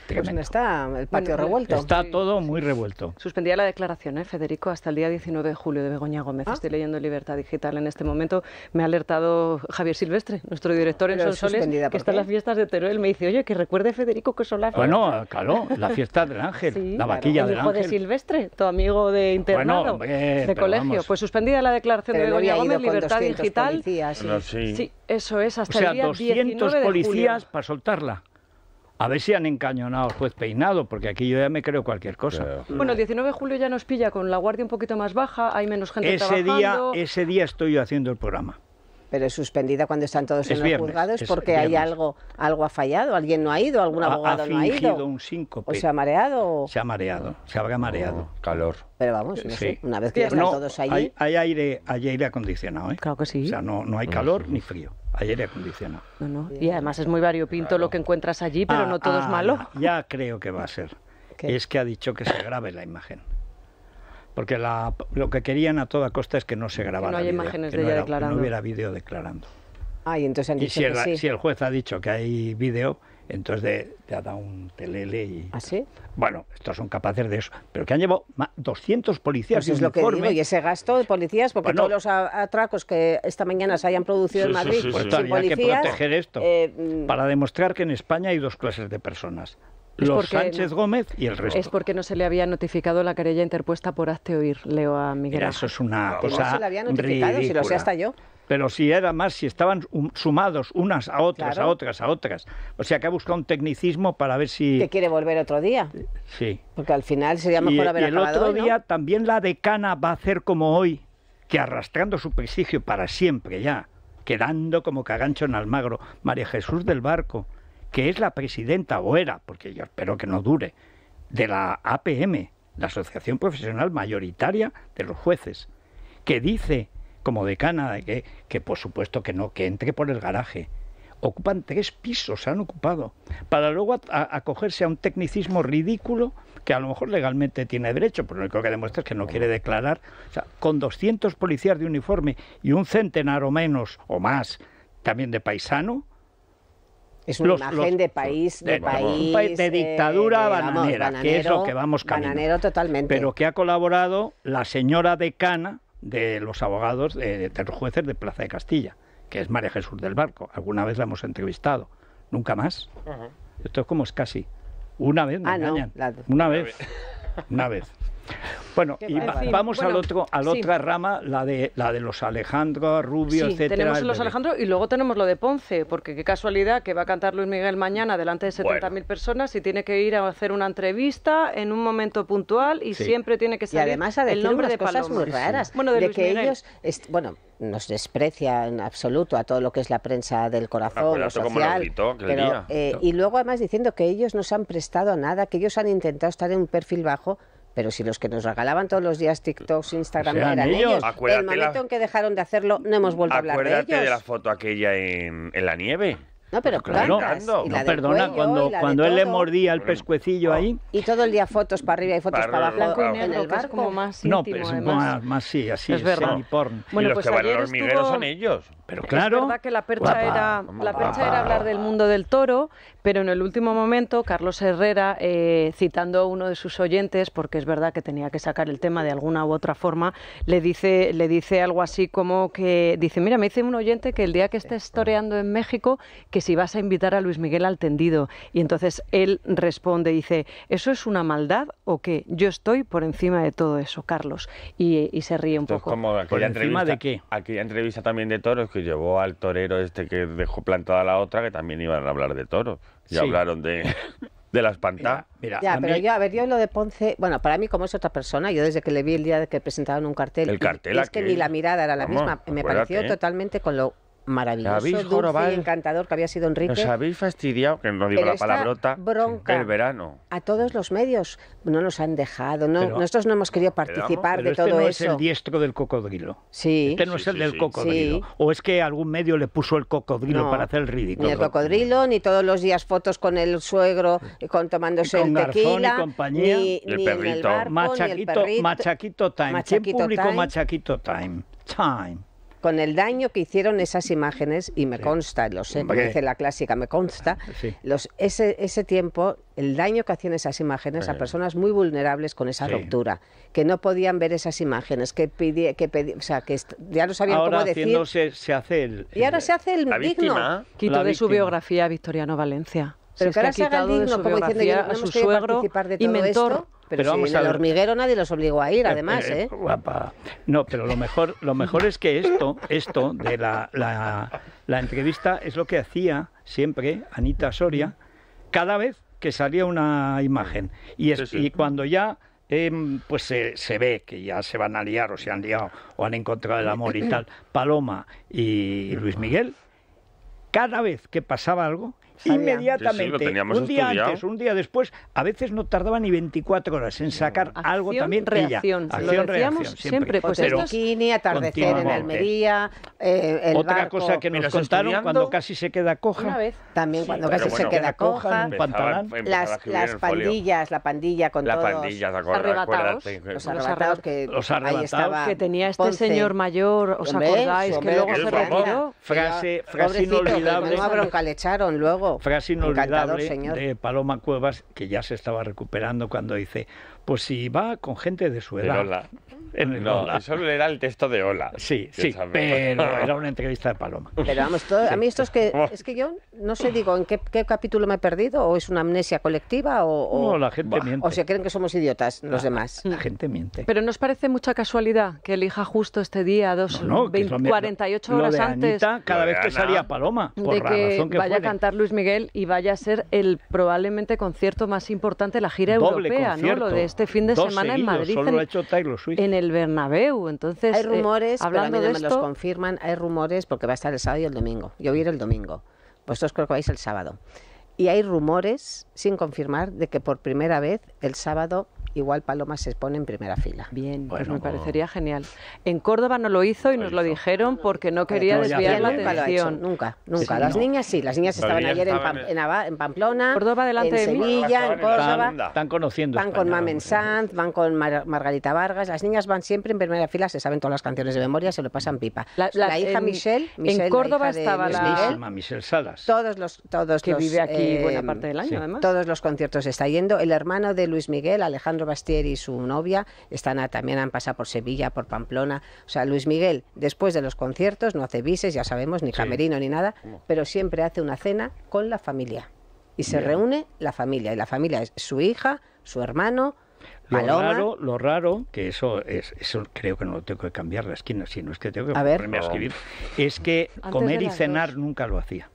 Pues está el patio revuelto. Está todo muy revuelto. Suspendía la declaración, ¿eh? Federico, hasta el día 19 de julio de Begoña Gómez. Ah. Estoy leyendo Libertad Digital en este momento. Me ha alertado Javier Silvestre, nuestro director en Sonsoles, que en las fiestas de Teruel. Me dice, oye, que recuerde, Federico, que son las Bueno, claro, la fiesta del ángel, la vaquilla del hijo de Silvestre, tu amigo de internado, de colegio. Pues suspendida la declaración de Begoña Gómez, Libertad Digital. Policías, sí. sí. eso es, hasta el día 200 19 de policías para soltarla. A ver si han encañonado al juez peinado, porque aquí yo ya me creo cualquier cosa. Bueno, Bueno, 19 de julio ya nos pilla con la guardia un poquito más baja, hay menos gente ese trabajando. Día, ese día estoy yo haciendo el programa pero es suspendida cuando están todos en los juzgado, juzgados porque hay algo, algo ha fallado, alguien no ha ido, algún abogado ha, ha no ha ido. un síncope. O se ha mareado. Se ha mareado, se habrá mareado. Oh, calor. Pero vamos, una vez que ya están todos allí. Hay, aire, hay aire acondicionado, ¿eh? Claro que sí. O sea, no, no hay ah, calor ni frío. Hay aire acondicionado. No, no. Y además es muy variopinto lo que encuentras allí, pero ah, no todo es ah, malo. Ya, creo que va a ser. Es que ha dicho que se grabe la imagen. Porque la, lo que querían a toda costa es que no se grabara. no hay imágenes de ella declarando. no hubiera vídeo declarando. Ah, y entonces si el juez ha dicho que hay vídeo, entonces te ha dado un telele y... ¿Ah, Bueno, estos son capaces de eso. Pero que han llevado 200 policías pues es lo que Y ese gasto de policías, porque todos los atracos que esta mañana se hayan producido en Madrid... Pues hay que proteger esto eh, para demostrar que en España hay dos clases de personas. Los Sánchez Gómez y el resto. Es porque no se le había notificado la querella interpuesta por Hazte Oír, leo a Miguel. eso es una cosa no, se le había notificado, si lo sé hasta yo pero si era más, si estaban um, sumados unas a otras, a otras, a otras. O sea que ha buscado un tecnicismo para ver si... ¿Que quiere volver otro día? Eh, sí. Porque al final sería mejor y, haber y el otro día también la decana va a hacer como hoy, que arrastrando su prestigio para siempre ya, quedando como cagancho en Almagro, María Jesús del Barco, que es la presidenta, o era, porque yo espero que no dure, de la APM, la Asociación Profesional Mayoritaria de los Jueces, que dice como decana, que, que por supuesto que no, que entre por el garaje. Ocupan tres pisos, se han ocupado, para luego acogerse a, un tecnicismo ridículo que a lo mejor legalmente tiene derecho, pero lo único que demuestra es que no quiere declarar. O sea, con 200 policías de uniforme y un centenar o menos o más también de paisano, es una imagen de país, de, país, de eh, dictadura bananera, que es lo que vamos cambiando. Bananero totalmente. Pero que ha colaborado la señora decana de los abogados, de, los jueces de Plaza de Castilla, que es María Jesús del Barco. Alguna vez la hemos entrevistado, nunca más. Esto es como es casi. Una vez ah, Una vez. Una vez. Bueno, y vamos al otro, a la otra rama, la de la de los Alejandro, Rubio, sí, etcétera. Tenemos los Alejandro y luego tenemos lo de Ponce, porque qué casualidad que va a cantar Luis Miguel mañana delante de 70.000 personas y tiene que ir a hacer una entrevista en un momento puntual y siempre tiene que salir y además el nombre de cosas muy raras. Bueno, de, que ellos bueno, nos desprecia en absoluto a todo lo que es la prensa del corazón, eh, y luego además diciendo que ellos no se han prestado a nada, que ellos han intentado estar en un perfil bajo pero si los que nos regalaban todos los días TikToks, Instagram eran ellos, el momento en que dejaron de hacerlo no hemos vuelto a hablar de ellos. Acuérdate de la foto aquella en, la nieve. No, pero pues claro. no, perdona, cuando, cuando él le mordía el pescuecillo ahí. Y todo el día fotos para arriba y fotos para, abajo. Blanco y en el barco. como más íntimo, No, pero más, más, sí, así es, es verdad. Porn. Bueno, y los que pues van al los estuvo... son ellos. Pero claro. Es verdad que la percha, era, la percha era hablar del mundo del toro, pero en el último momento Carlos Herrera, eh, citando a uno de sus oyentes, porque es verdad que tenía que sacar el tema de alguna u otra forma, le dice, le dice algo así como que dice, mira, me dice un oyente que el día que estés toreando en México, que si vas a invitar a Luis Miguel al tendido. Y entonces él responde, dice, ¿eso es una maldad o qué? Yo estoy por encima de todo eso, Carlos. Y, se ríe un poco. Como ¿Por encima de qué? Aquella entrevista también de toros que llevó al torero este que dejó plantada la otra, que también iban a hablar de toros. Ya hablaron de, de la espantada. Mira, ya, pero yo, a ver, yo lo de Ponce, bueno, para mí como es otra persona, yo desde que le vi el día de que presentaron un cartel, el cartel es que ni la mirada era la misma, me pareció totalmente con lo maravilloso, dulce encantador que había sido Enrique. Nos habéis fastidiado, que no digo la palabrota, bronca el verano. A todos los medios no nos han dejado, no, nosotros no hemos querido participar de este todo no eso. Es el diestro del cocodrilo. Sí. Este no es el del cocodrilo. O es que algún medio le puso el cocodrilo para hacer el ridículo. Ni el cocodrilo, ni todos los días fotos con el suegro eh, con tomándose el tequila, ni, el perrito. machaquito, Machaquito Time. Machaquito Machaquito Time? Time con el daño que hicieron esas imágenes, y me consta, lo sé, porque dice la clásica, me consta, ah, los, ese, tiempo, el daño que hacían esas imágenes a personas muy vulnerables con esa ruptura, que no podían ver esas imágenes, que ya no sabían cómo decir. hace y ahora se hace el digno. Víctima, Quito de su biografía Victoriano Valencia. Pero que ahora se haga el digno, como diciendo yo a su suegro participar de todo Esto pero, vamos en hormiguero nadie los obligó a ir, eh, además, eh, ¿eh? Guapa. No, pero lo mejor, lo mejor es que esto, esto de la, entrevista es lo que hacía siempre Anita Soria cada vez que salía una imagen. Y, y cuando ya em, pues se, se, ve que ya se van a liar o se han liado o han encontrado el amor y tal, Paloma y Luis Miguel, cada vez que pasaba algo, Inmediatamente, un día antes, un día después, a veces no tardaba ni 24 horas en sacar mm. algo también reacción, lo decíamos siempre. Pues el bikini, atardecer en Almería, eh, el Otra cosa que nos contaron cuando casi se queda coja. También cuando casi se queda coja. pantalón. Las, pandillas, la pandilla con la todos. Pandilla, ¿te arrebatados, los arrebatados. que los arrebatados. que tenía este señor mayor, ¿os acordáis? Que luego se retiró. Frase inolvidable. No le echaron luego. Frase inolvidable de Paloma Cuevas, que ya se estaba recuperando cuando dice, pues si va con gente de su edad. Hola. En el no, solo era el texto de hola. Sí, sí, pero era una entrevista de Paloma. Pero vamos, a mí esto es que, es que yo no sé, digo, ¿en qué, capítulo me he perdido? ¿O es una amnesia colectiva? O, o no, la gente miente. O se creen que somos idiotas los demás. La gente miente. Pero nos parece mucha casualidad que elija justo este día, dos, 48 horas de antes. Anita, cada vez que salía Paloma, por de que vaya a cantar Luis Miguel y vaya a ser el probablemente concierto más importante de la gira europea, ¿no? Lo de este fin de semana en Madrid. en, el Bernabéu. Entonces, hay eh, rumores, hablando de me los confirman, hay rumores porque va a estar el sábado y el domingo. Yo voy a ir el domingo. Vosotros creo que vais el sábado. Y hay rumores, sin confirmar, de que por primera vez el sábado igual Paloma se pone en primera fila. Bien, pues me parecería genial. En Córdoba no lo hizo y nos lo dijeron porque no quería desviar la atención. Nunca, nunca. las niñas sí, las niñas estaban ayer en, Pamplona, Córdoba delante en Sevilla, en Córdoba. Están conociendo. Van con Mamen Sanz, van con Margarita Vargas. Las niñas van siempre en primera fila, se saben todas las canciones de memoria, se lo pasan pipa. La, hija Michelle, en Córdoba estaba la Michelle Salas. Todos los todos que vive aquí buena eh, parte del año además. Todos los conciertos está yendo el hermano de Luis Miguel, Alejandro Bastier y su novia están también han pasado por Sevilla, por Pamplona. O sea, Luis Miguel, después de los conciertos, no hace bises, ya sabemos, ni camerino ni nada, pero siempre hace una cena con la familia. Y se reúne la familia. Y la familia es su hija, su hermano, lo raro, lo raro, que eso es, eso creo que no lo tengo que cambiar la esquina, sino es que tengo que a escribir, es que comer y cenar nunca lo hacía.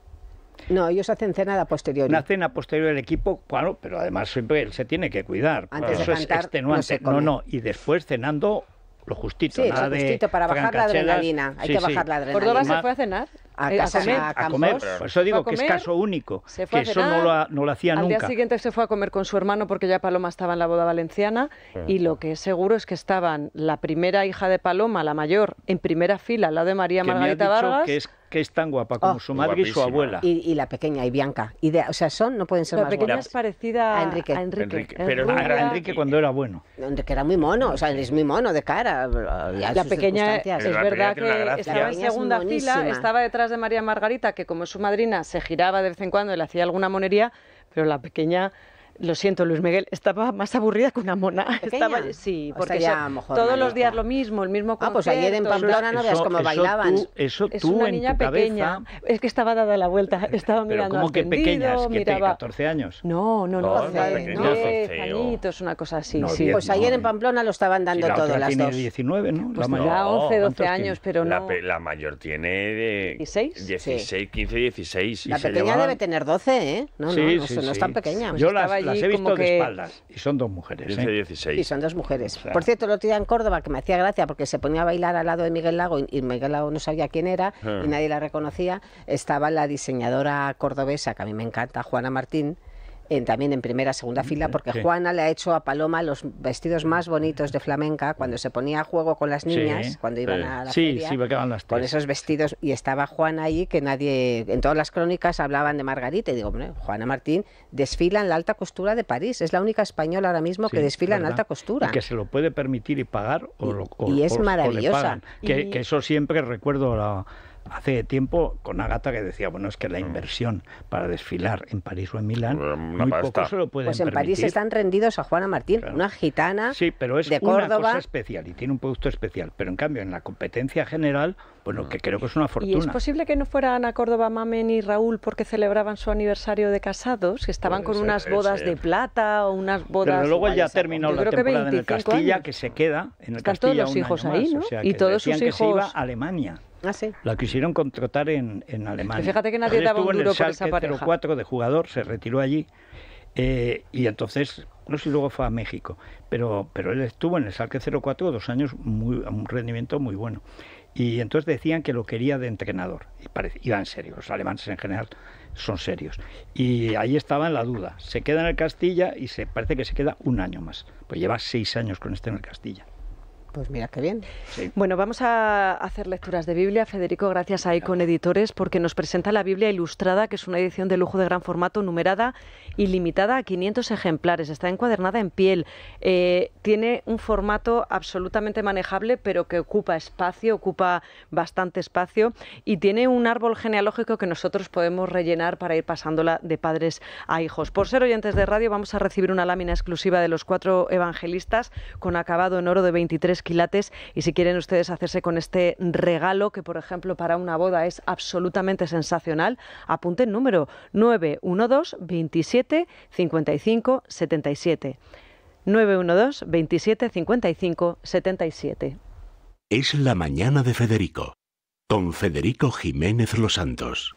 No, ellos hacen cena de posterior. Una cena posterior del equipo, claro, pero además siempre se tiene que cuidar. Antes de Eso cantar, es extenuante. No, no, y después cenando lo justito, sí, nada lo justito para bajar la adrenalina, hay que bajar la adrenalina. ¿Córdoba se fue a cenar? A, eh, comer, a, comer. eso digo que es caso único, que eso no lo, hacía nunca. Al día siguiente se fue a comer con su hermano porque ya Paloma estaba en la boda valenciana y lo que es seguro es que estaban la primera hija de Paloma, la mayor, en primera fila al lado de María Margarita me ha dicho Que es que es tan guapa como oh. su madre y su abuela. Y, la pequeña, y Bianca. Y o sea, son, no pueden ser la pequeña es parecida a Enrique. Pero era Enrique cuando era bueno. Enrique era muy mono, o sea, es muy mono de cara. La pequeña, es verdad que estaba en segunda fila, estaba detrás de María Margarita, que como su madrina, se giraba de vez en cuando y le hacía alguna monería, pero la pequeña lo siento, Luis Miguel, estaba más aburrida que una mona. Estaba, sí, porque todos los días lo mismo, el mismo concepto. Ah, pues ayer en Pamplona no veas cómo bailaban. eso tú es una en niña tu pequeña. Es que estaba dada la vuelta, estaba mirando ¿cómo que pequeñas? ¿Que de 14 años? No, no, no. 12, no, 12 añitos, una cosa así. pues ayer en Pamplona lo estaban dando si la las tiene dos. 19, ¿no? Pues la mayor. Ya 11, 12 años, pero no... La, mayor tiene de... ¿16? 16, 15, 16. La pequeña debe tener 12, ¿eh? No, no, no, no es tan pequeña. Yo pues las las he visto de espaldas. Y son dos mujeres. 16. ¿eh? Y son dos mujeres. Por cierto, lo otro día en Córdoba, que me hacía gracia porque se ponía a bailar al lado de Miguel Lago y, Miguel Lago no sabía quién era ah. y nadie la reconocía, estaba la diseñadora cordobesa, que a mí me encanta, Juana Martín también en primera, segunda fila, porque Juana le ha hecho a Paloma los vestidos más bonitos de flamenca cuando se ponía a juego con las niñas, cuando iban a la sí, feria, las tres. con esos vestidos, y estaba Juana ahí, que nadie, en todas las crónicas hablaban de Margarita, y digo, Juana Martín desfila en la alta costura de París, es la única española ahora mismo que desfila en alta costura. que se lo puede permitir y pagar, o, lo, y es maravillosa. Que, que, eso siempre recuerdo la hace tiempo con Agata que decía, bueno, es que la mm. inversión para desfilar en París o en Milán muy poco se lo pueden Pues en París están rendidos a Juana Martín, una gitana sí, pero es una cosa especial y tiene un producto especial, pero en cambio en la competencia general, bueno, mm. que creo que es una fortuna. Y es posible que no fueran a Córdoba Mamen y Raúl porque celebraban su aniversario de casados, que estaban con unas bodas de plata o unas bodas... Pero luego ya terminó la temporada en Castilla, que se queda en el todos los hijos ahí, ¿no? y todos sus hijos... Que se iba a Alemania. Ah, la quisieron contratar en, Alemania. fíjate que nadie daba un duro en el por 04 de jugador, se retiró allí. Eh, y entonces, no sé si luego fue a México, pero, pero él estuvo en el Salque 04 dos años, muy, un rendimiento muy bueno. Y entonces decían que lo quería de entrenador. Y en en serios, los alemanes en general son serios. Y ahí estaba en la duda. Se queda en el Castilla y se parece que se queda un año más. Pues lleva seis años con este en el Castilla. Pues mira qué bien. Bueno, vamos a hacer lecturas de Biblia. Federico, gracias a Icon Editores porque nos presenta la Biblia Ilustrada, que es una edición de lujo de gran formato, numerada y limitada a 500 ejemplares. Está encuadernada en piel. Eh, tiene un formato absolutamente manejable, pero que ocupa espacio, ocupa bastante espacio y tiene un árbol genealógico que nosotros podemos rellenar para ir pasándola de padres a hijos. Por ser oyentes de radio, vamos a recibir una lámina exclusiva de los cuatro evangelistas con acabado en oro de 23 y si quieren ustedes hacerse con este regalo que por ejemplo para una boda es absolutamente sensacional, apunten número 912 27 55 77. 912 27 55 77. Es la mañana de Federico con Federico Jiménez Los Santos.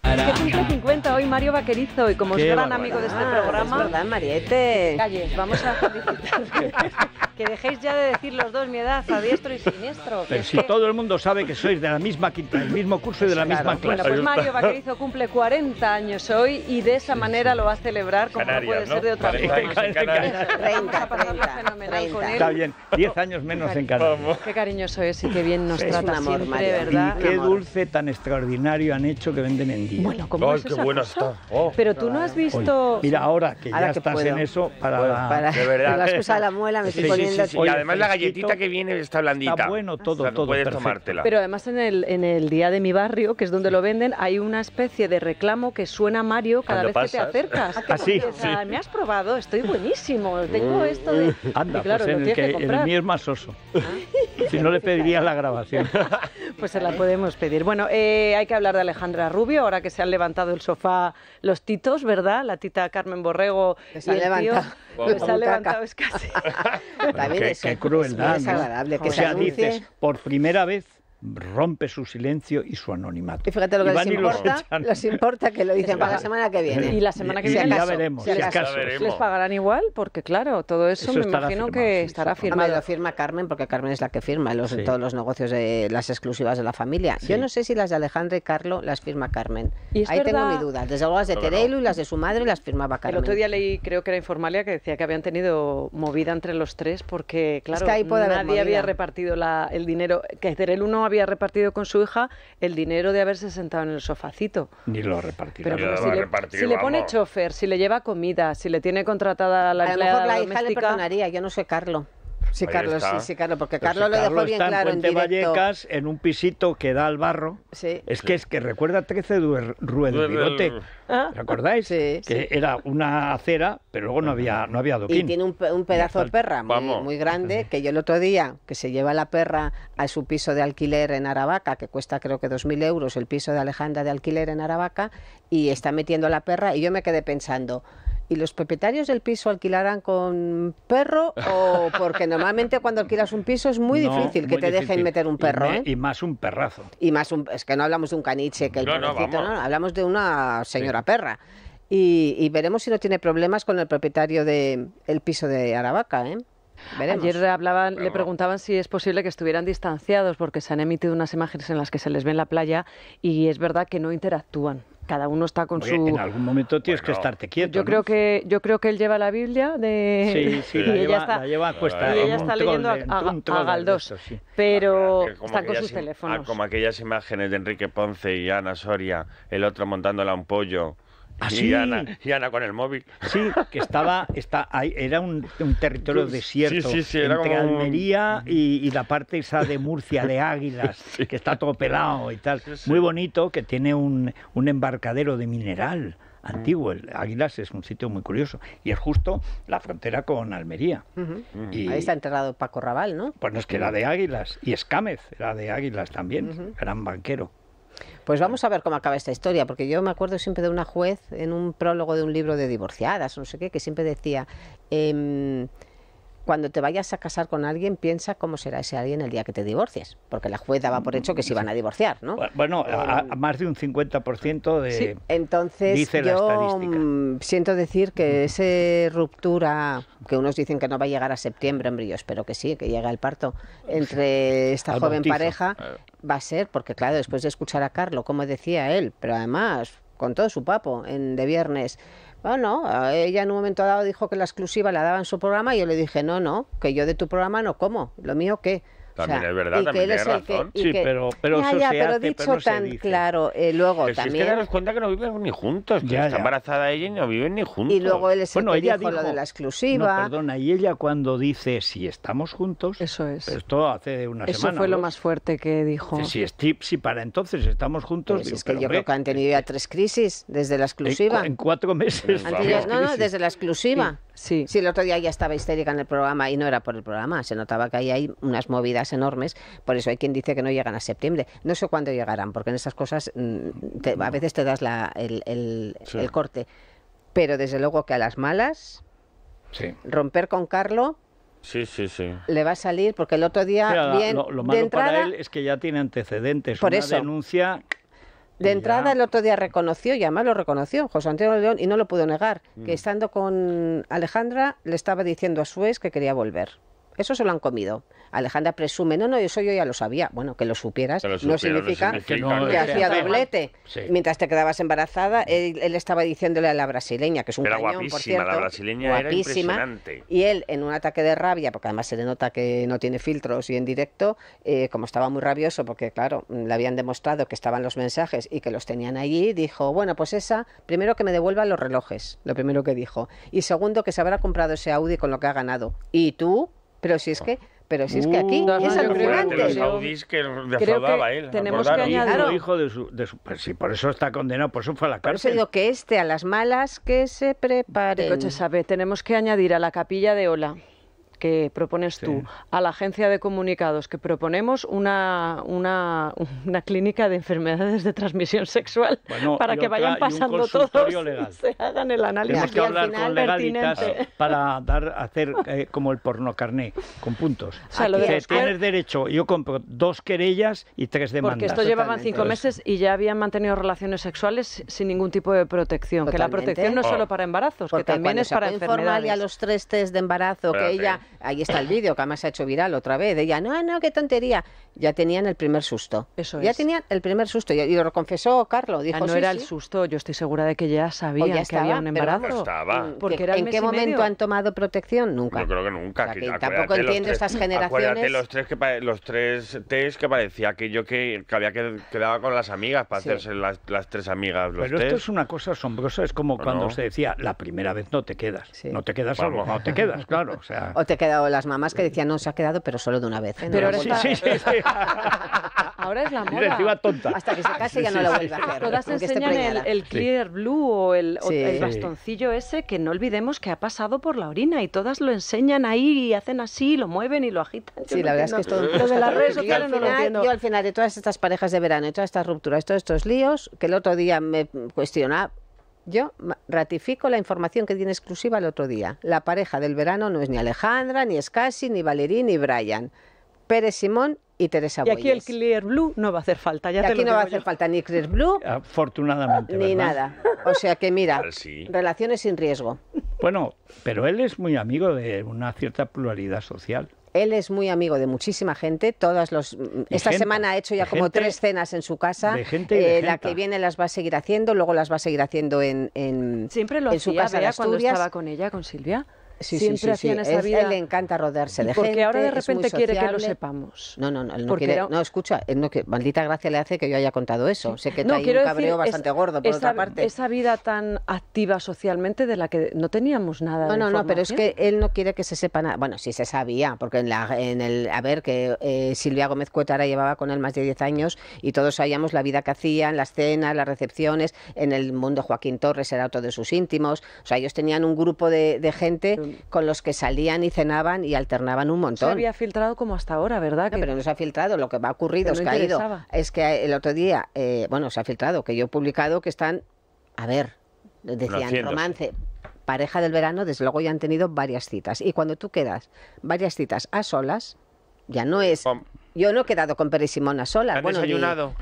Mario Vaquerizo y como Qué es gran amigo de este ah, programa. Es verdad, Mariette. Calles, vamos a felicitar. que dejéis ya de decir los dos mi edad a diestro y siniestro. Pero si todo el mundo sabe que sois de la misma quinta, del mismo curso y de la misma clase. pues Mario Vaquerizo cumple 40 años hoy y de esa manera lo va a celebrar como no puede ser de otra manera. 30, 30. Está bien, 10 años menos en Canarias. Qué cariñoso es y qué bien nos trata siempre, ¿verdad? Y qué dulce tan extraordinario han hecho que venden en día. Bueno, como es Oh. pero tú no has visto... mira, ahora que ya estás en eso, para, de verdad. la excusa de la muela me estoy poniendo... y además la galletita que viene está blandita. Está bueno todo, todo. Puedes tomártela. Pero además en el, día de mi barrio, que es donde lo venden, hay una especie de reclamo que suena Mario cada vez que te acercas. Así. Ah, me has probado, estoy buenísimo, tengo mm. esto de... Anda, claro, pues el, el mío es más oso. Ah. Si no le pediría la grabación. Pues se la podemos pedir. Bueno, eh, hay que hablar de Alejandra Rubio, ahora que se han levantado el sofá los titos, ¿verdad? La tita Carmen Borrego se levantado. ha levantado es casi... qué, crueldad, es que o sea, dices, por primera vez rompe su silencio y su anonimato. Y fíjate lo que les importa, les importa que lo dicen para la semana que viene. Y la semana que viene ya veremos, Les pagarán igual porque claro, todo eso, me imagino que estará firmado. lo firma Carmen porque Carmen es la que firma los, todos los negocios de las exclusivas de la familia. Yo no sé si las de Alejandro y Carlo las firma Carmen. Ahí tengo mi duda. Desde luego las de Terelu y las de su madre las firmaba Carmen. El otro día leí, creo que era Informalia, que decía que habían tenido movida entre los tres porque claro, nadie había repartido el dinero que Terelu no había repartido con su hija el dinero de haberse sentado en el sofacito. Ni lo ha repartido. Pero si, le, pone chofer, si le lleva comida, si le tiene contratada la empleada doméstica... A lo mejor la hija le perdonaría, yo no sé Carlos. Sí, Carlos, sí, sí, Carlos, porque Carlos lo dejó bien claro en, Puente Vallecas, en un pisito que da al barro. Sí. Es que es que recuerda 13 Rue Rueda ¿Recordáis? que era una acera, pero luego no había, no había adoquín. Y tiene un, pedazo de perra muy, muy, grande, que yo el otro día, que se lleva la perra a su piso de alquiler en Aravaca, que cuesta creo que 2.000 euros el piso de Alejandra de alquiler en Aravaca, y está metiendo la perra, y yo me quedé pensando y los propietarios del piso alquilarán con perro o porque normalmente cuando alquilas un piso es muy difícil que te dejen meter un perro. ¿eh? Y, más un perrazo. Y más es que no hablamos de un caniche, que el hablamos de una señora perra. Y, veremos si no tiene problemas con el propietario del piso de Aravaca. ¿eh? Ayer hablaban, le preguntaban si es posible que estuvieran distanciados porque se han emitido unas imágenes en las que se les ve en la playa y es verdad que no interactúan cada uno está con su. En algún momento tienes que estarte quieto. Yo creo que yo creo que él lleva la Biblia de. Sí, sí, y la, ella lleva, está, cuesta. ella está leyendo a, Galdós, sí. pero ah, está con sus teléfonos. Ah, como aquellas imágenes de Enrique Ponce y Ana Soria, el otro montándola a un pollo. ¿Ah, y, Ana, con el móvil. Sí, que estaba, está, era un, territorio desierto entre Almería y, la parte esa de Murcia, de Águilas, que está todo pelado y tal. Muy bonito, que tiene un, embarcadero de mineral mm. antiguo. Águilas es un sitio muy curioso y es justo la frontera con Almería. Mm. Ahí está enterrado Paco Raval, ¿no? Pues no es que era de Águilas y Escámez era de Águilas también, gran banquero. Pues vamos a ver cómo acaba esta historia, porque yo me acuerdo siempre de una juez en un prólogo de un libro de divorciadas, no sé qué, que siempre decía... Em, cuando te vayas a casar con alguien, piensa cómo será ese alguien el día que te divorcies, porque la juez daba por hecho que se iban a divorciar, ¿no? Bueno, a, em, más de un 50% de... Sí. Entonces, yo mm, siento decir que esa ruptura, que unos dicen que no va a llegar a septiembre, hombre, yo espero que sí, que llegue el parto, entre esta joven pareja, va a ser, porque claro, después de escuchar a Carlos, como decía él, pero además, con todo su papo, en de viernes bueno, ah, ella en un momento dado dijo que la exclusiva la daba en su programa y yo le dije, no, no, que yo de tu programa no como, lo mío qué. También es verdad, también es razón. Que, sí, pero, pero ya, eso ya, se pero hace, dicho tan claro, eh, luego también... Si es que cuenta que no viven ni juntos, ya, está embarazada ella y no viven ni juntos. Y luego él es bueno, el que dijo, lo de la exclusiva. No, perdona, y ella cuando dice si estamos juntos... Eso es. esto hace una eso semana. Eso fue lo más fuerte que dijo. si es si para entonces estamos juntos... es que yo creo que han tenido ya eh, tres crisis desde la eh, exclusiva. En, cuatro meses. no, no, desde la exclusiva. Sí. el otro día ya estaba histérica en el programa y no era por el programa, se notaba que ahí hay unas movidas enormes, por eso hay quien dice que no llegan a septiembre. No sé cuándo llegarán, porque en esas cosas mm, a veces te das el, corte. Pero desde luego que a las malas, romper con Carlo, Sí, sí, Le va a salir porque el otro día. bien, lo, malo para él es que ya tiene antecedentes. Por Una eso. denuncia de entrada, el otro día reconoció, y además lo reconoció, José Antonio León, y no lo pudo negar, que mm. estando con Alejandra le estaba diciendo a Suez que quería volver. Eso se lo han comido. Alejandra presume, no, no, eso yo ya lo sabía. Bueno, que lo supieras no, significa que, hacía doblete. Mientras te quedabas embarazada, él, estaba diciéndole a la brasileña, que es un era Y él, en un ataque de rabia, porque además se denota nota que no tiene filtros y en directo, eh, como estaba muy rabioso, porque claro, le habían demostrado que estaban los mensajes y que los tenían allí, dijo, bueno, pues esa, primero que me devuelvan los relojes, lo primero que dijo. Y segundo, que se habrá comprado ese Audi con lo que ha ganado. Y tú, pero si es que pero si es que mm, aquí uh, es alucinante. Los saudís que defraudaba que él. Tenemos que añadir. Hijo, hijo de su, de su si pues por eso está condenado, por eso fue a la cárcel. Por eso digo que este a las malas que se prepare. sabe, tenemos que añadir a la capilla de Ola que propones tú a la agencia de comunicados que proponemos una, una, una clínica de enfermedades de transmisión sexual para que vayan pasando todos se hagan el análisis. Tenemos que hablar para dar, hacer eh, como el porno carné, con puntos. O Tienes derecho, yo compro dos querellas y tres demandas. Porque esto llevaban cinco meses y ya habían mantenido relaciones sexuales sin ningún tipo de protección. Que la protección no es solo oh. para embarazos, que también es para enfermedades. y a los tres test de embarazo, que ella Ahí está el vídeo, que además se ha hecho viral otra vez. de Ella, no, no, qué tontería. Ya tenían el primer susto. Eso ya tenían el primer susto. Y lo confesó Carlos. Ah, Dijo, no era el susto. Yo estoy segura de que ya sabían pues que había un embarazo. Mm, porque ¿En qué momento han tomado protección? Nunca. Yo creo que nunca. tampoco entiendo estas generaciones. los tres, que, los tres test que parecía aquello que, que había quedaba con las amigas para hacerse las, las, tres amigas. Los Pero esto es una cosa asombrosa. Es como cuando se decía, la primera vez no te quedas. No te quedas, algo, no te quedas, claro. O sea, quedado las mamás que decían, no, se ha quedado, pero solo de una vez. ahora sí, es la moda. Hasta que se case ya no la vuelve a hacer. Todas enseñan el, clear blue o el, bastoncillo ese que no olvidemos que ha pasado por la orina y todas lo enseñan ahí y hacen así, lo mueven y lo agitan. Sí, la verdad es que es todo no entiendo. Yo al final de todas estas parejas de verano, y todas estas rupturas, todos estos líos, que el otro día me cuestionaba, yo ratifico la información que tiene exclusiva el otro día. La pareja del verano no es ni Alejandra, ni Scassi, ni Valerín, ni Brian. Pérez Simón y Teresa Y aquí el Clear Blue no va a hacer falta. Ya aquí no va a hacer falta ni Clear Blue. Afortunadamente. Ni nada. O sea que mira, relaciones sin riesgo. Bueno, pero él es muy amigo de una cierta pluralidad social. Él es muy amigo de muchísima gente. Todas los mm, esta semana ha hecho ya como tres cenas en su casa. Eh, la que viene las va a seguir haciendo, luego las va a seguir haciendo en, en siempre lo en su casa cuando estaba con ella, con Silvia sí, siempre sí, hacían esa vida. él le encanta rodearse de gente. Porque ahora de repente quiere que lo sepamos. No, no, no, él no quiere. No, escucha, que, maldita gracia le hace que yo haya contado eso. Sé que no, trae un cabreo bastante gordo, por esa, otra parte. Esa vida tan activa socialmente de la que no teníamos nada. No, no, no, pero es que él no quiere que se sepa nada. Bueno, sí se sabía, porque en, la, en el. A ver, que eh, Silvia Gómez Cuetara llevaba con él más de 10 años y todos sabíamos la vida que hacían, las cenas, las recepciones. En el mundo Joaquín Torres era otro de sus íntimos. O sea, ellos tenían un grupo de, de gente con los que salían y cenaban y alternaban un montón. Se había filtrado como hasta ahora, ¿verdad? pero no se ha filtrado. Lo que va ocurrido es que, es que el otro día, eh, bueno, se ha filtrado, que yo he publicado que están, a ver, decían romance, pareja del verano, desde luego ya han tenido varias citas. Y cuando tú quedas varias citas a solas, ya no es... Yo no he quedado con Pérez Simón a solas. bueno,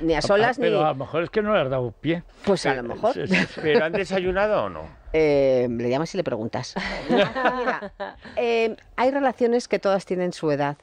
Ni, a solas, ah, pero ni... a lo mejor es que no le has dado pie. Pues a lo eh, mejor. ¿Pero han desayunado o no? Em, le llamas y le preguntas. Mira, em, hay relaciones que todas tienen su edad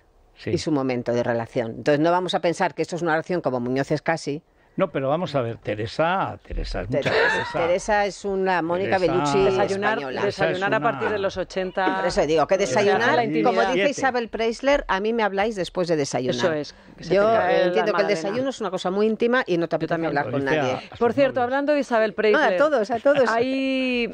y su momento de relación. Entonces no vamos a pensar que esto es una relación como Muñoz es casi, no, pero vamos a ver, Teresa, Teresa es una Mónica Bellucci desayunar, Desayunar a partir de los 80. Por eso digo, que desayunar, como dice Isabel Preisler, a mí me habláis después de desayunar. Eso es. Yo eh, entiendo que el desayuno es una cosa muy íntima y no te apetece hablar con nadie. Por cierto, hablando de Isabel Preisler. Hay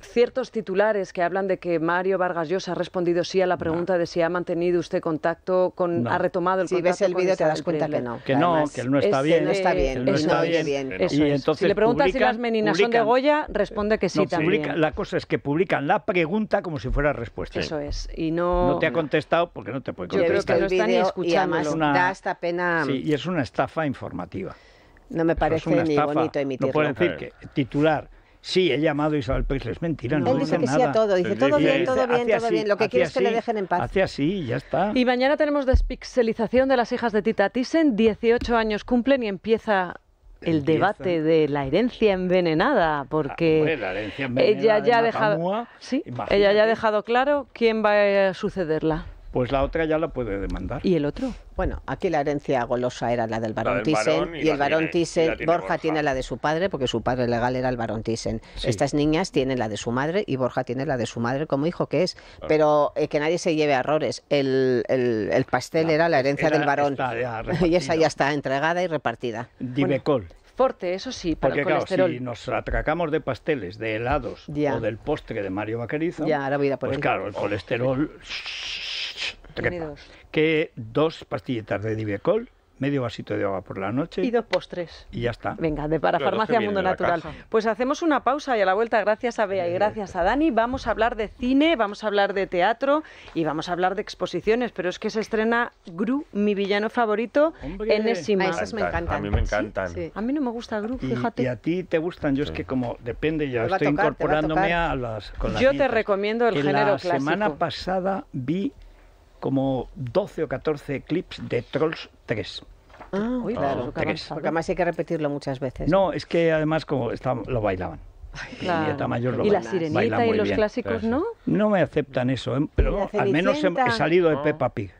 ciertos titulares que hablan de que Mario Vargas Llosa ha respondido sí a la pregunta de si ha mantenido usted contacto con, ha retomado el si contacto. Si ves el vídeo te das cuenta que no. Que no, que él no está bien está bien. y entonces si le preguntas si las meninas son de Goya, responde que sí también. la cosa es que publican la pregunta como si fuera respuesta. Eso es. Y no, te ha contestado porque no te puede contestar. Yo creo que no está ni y da esta pena... Sí, y es una estafa informativa. No me parece ni bonito emitirlo. No puedo decir que titular Sí, he llamado Isabel Pérez, es mentira. No, Él dice que sí a todo, dice todo bien, todo bien, todo bien. Lo que quiero es que le dejen en paz. Hace así, ya está. Y mañana tenemos despixelización de las hijas de Tita Thyssen. 18 años cumplen y empieza el debate de la herencia envenenada, ah, porque ella, ya ha dejado, ¿sí? ella ya ha dejado claro quién va a sucederla pues la otra ya la puede demandar. ¿Y el otro? Bueno, aquí la herencia golosa era la del barón Thyssen y, el barón Thyssen, Borja, tiene la de su padre porque su padre legal era el barón Thyssen. Estas niñas tienen la de su madre y Borja tiene la de su madre como hijo que es. Pero eh, que nadie se lleve a errores. El, pastel era la herencia del barón y esa ya está entregada y repartida. Divecol. col Forte, eso sí, Porque, Claro, si nos atracamos de pasteles, de helados o del postre de Mario Vaquerizo, ya, ahora por pues claro, el colesterol... Que dos pastilletas de Divecol medio vasito de agua por la noche. Y dos postres. Y ya está. Venga, de para Farmacia Mundo Natural. Pues hacemos una pausa y a la vuelta, gracias a Bea y gracias a Dani, vamos a hablar de cine, vamos a hablar de teatro y vamos a hablar de exposiciones, pero es que se estrena Gru, mi villano favorito, en enésima. A ah, esas me encantan. A mí me encantan. A mí no me gusta Gru, fíjate. Y a ti te gustan, yo es que como depende, ya estoy incorporándome a, las... yo te recomiendo el género clásico. La semana pasada vi como 12 o 14 clips de Trolls 3. Ah, uy, claro, porque además hay que repetirlo muchas veces. No, es que además como lo bailaban. mayor lo y la sirenita y los clásicos, ¿no? No me aceptan eso, ¿eh? pero al menos he, he salido de Peppa Pig.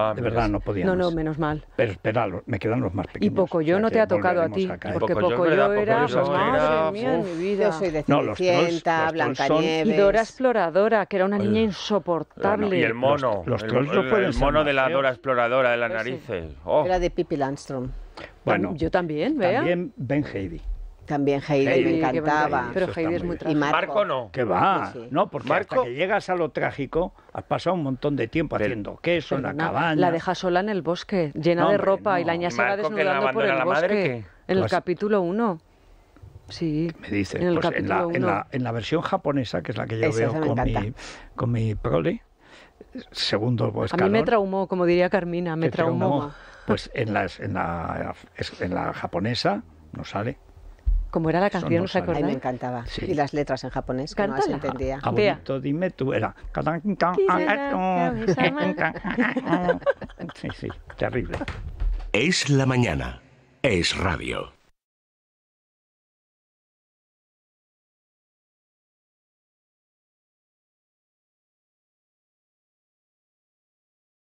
Ah, de verdad, no podía No, no, menos mal. Pero espera, me quedan los más pequeños. Y poco yo no te ha tocado a ti, porque Pocoyo, yo era, más pues, en mi vida. Yo soy no, los trolls, Y Dora Exploradora, que era una niña insoportable. y el mono. el, mono de la Dora Exploradora, de las pues narices. Oh. Era de Pippi Landstrom. Bueno. Yo también, vea. También Ben Heidi. También Heidi, me encantaba. Pero Heidi es muy trágico. Y Marco. no. Que va, no, porque hasta que llegas a lo trágico has pasado un montón de tiempo haciendo queso en la cabaña. La deja sola en el bosque, llena de ropa y la niña se va desnudando por el bosque. en el pues capítulo 1. Sí. Me dice, pues en, la, versión japonesa, que es la que yo veo con mi, con mi, prole, segundo A mí me traumó, como diría Carmina, me traumó. Pues en, en, la, en la japonesa no sale como era la canción, ¿os acordáis? me encantaba. Y las letras en japonés, que no las entendía. Ah, Abuelito, dime tú, era... Sí, sí, terrible. Es la mañana, es radio.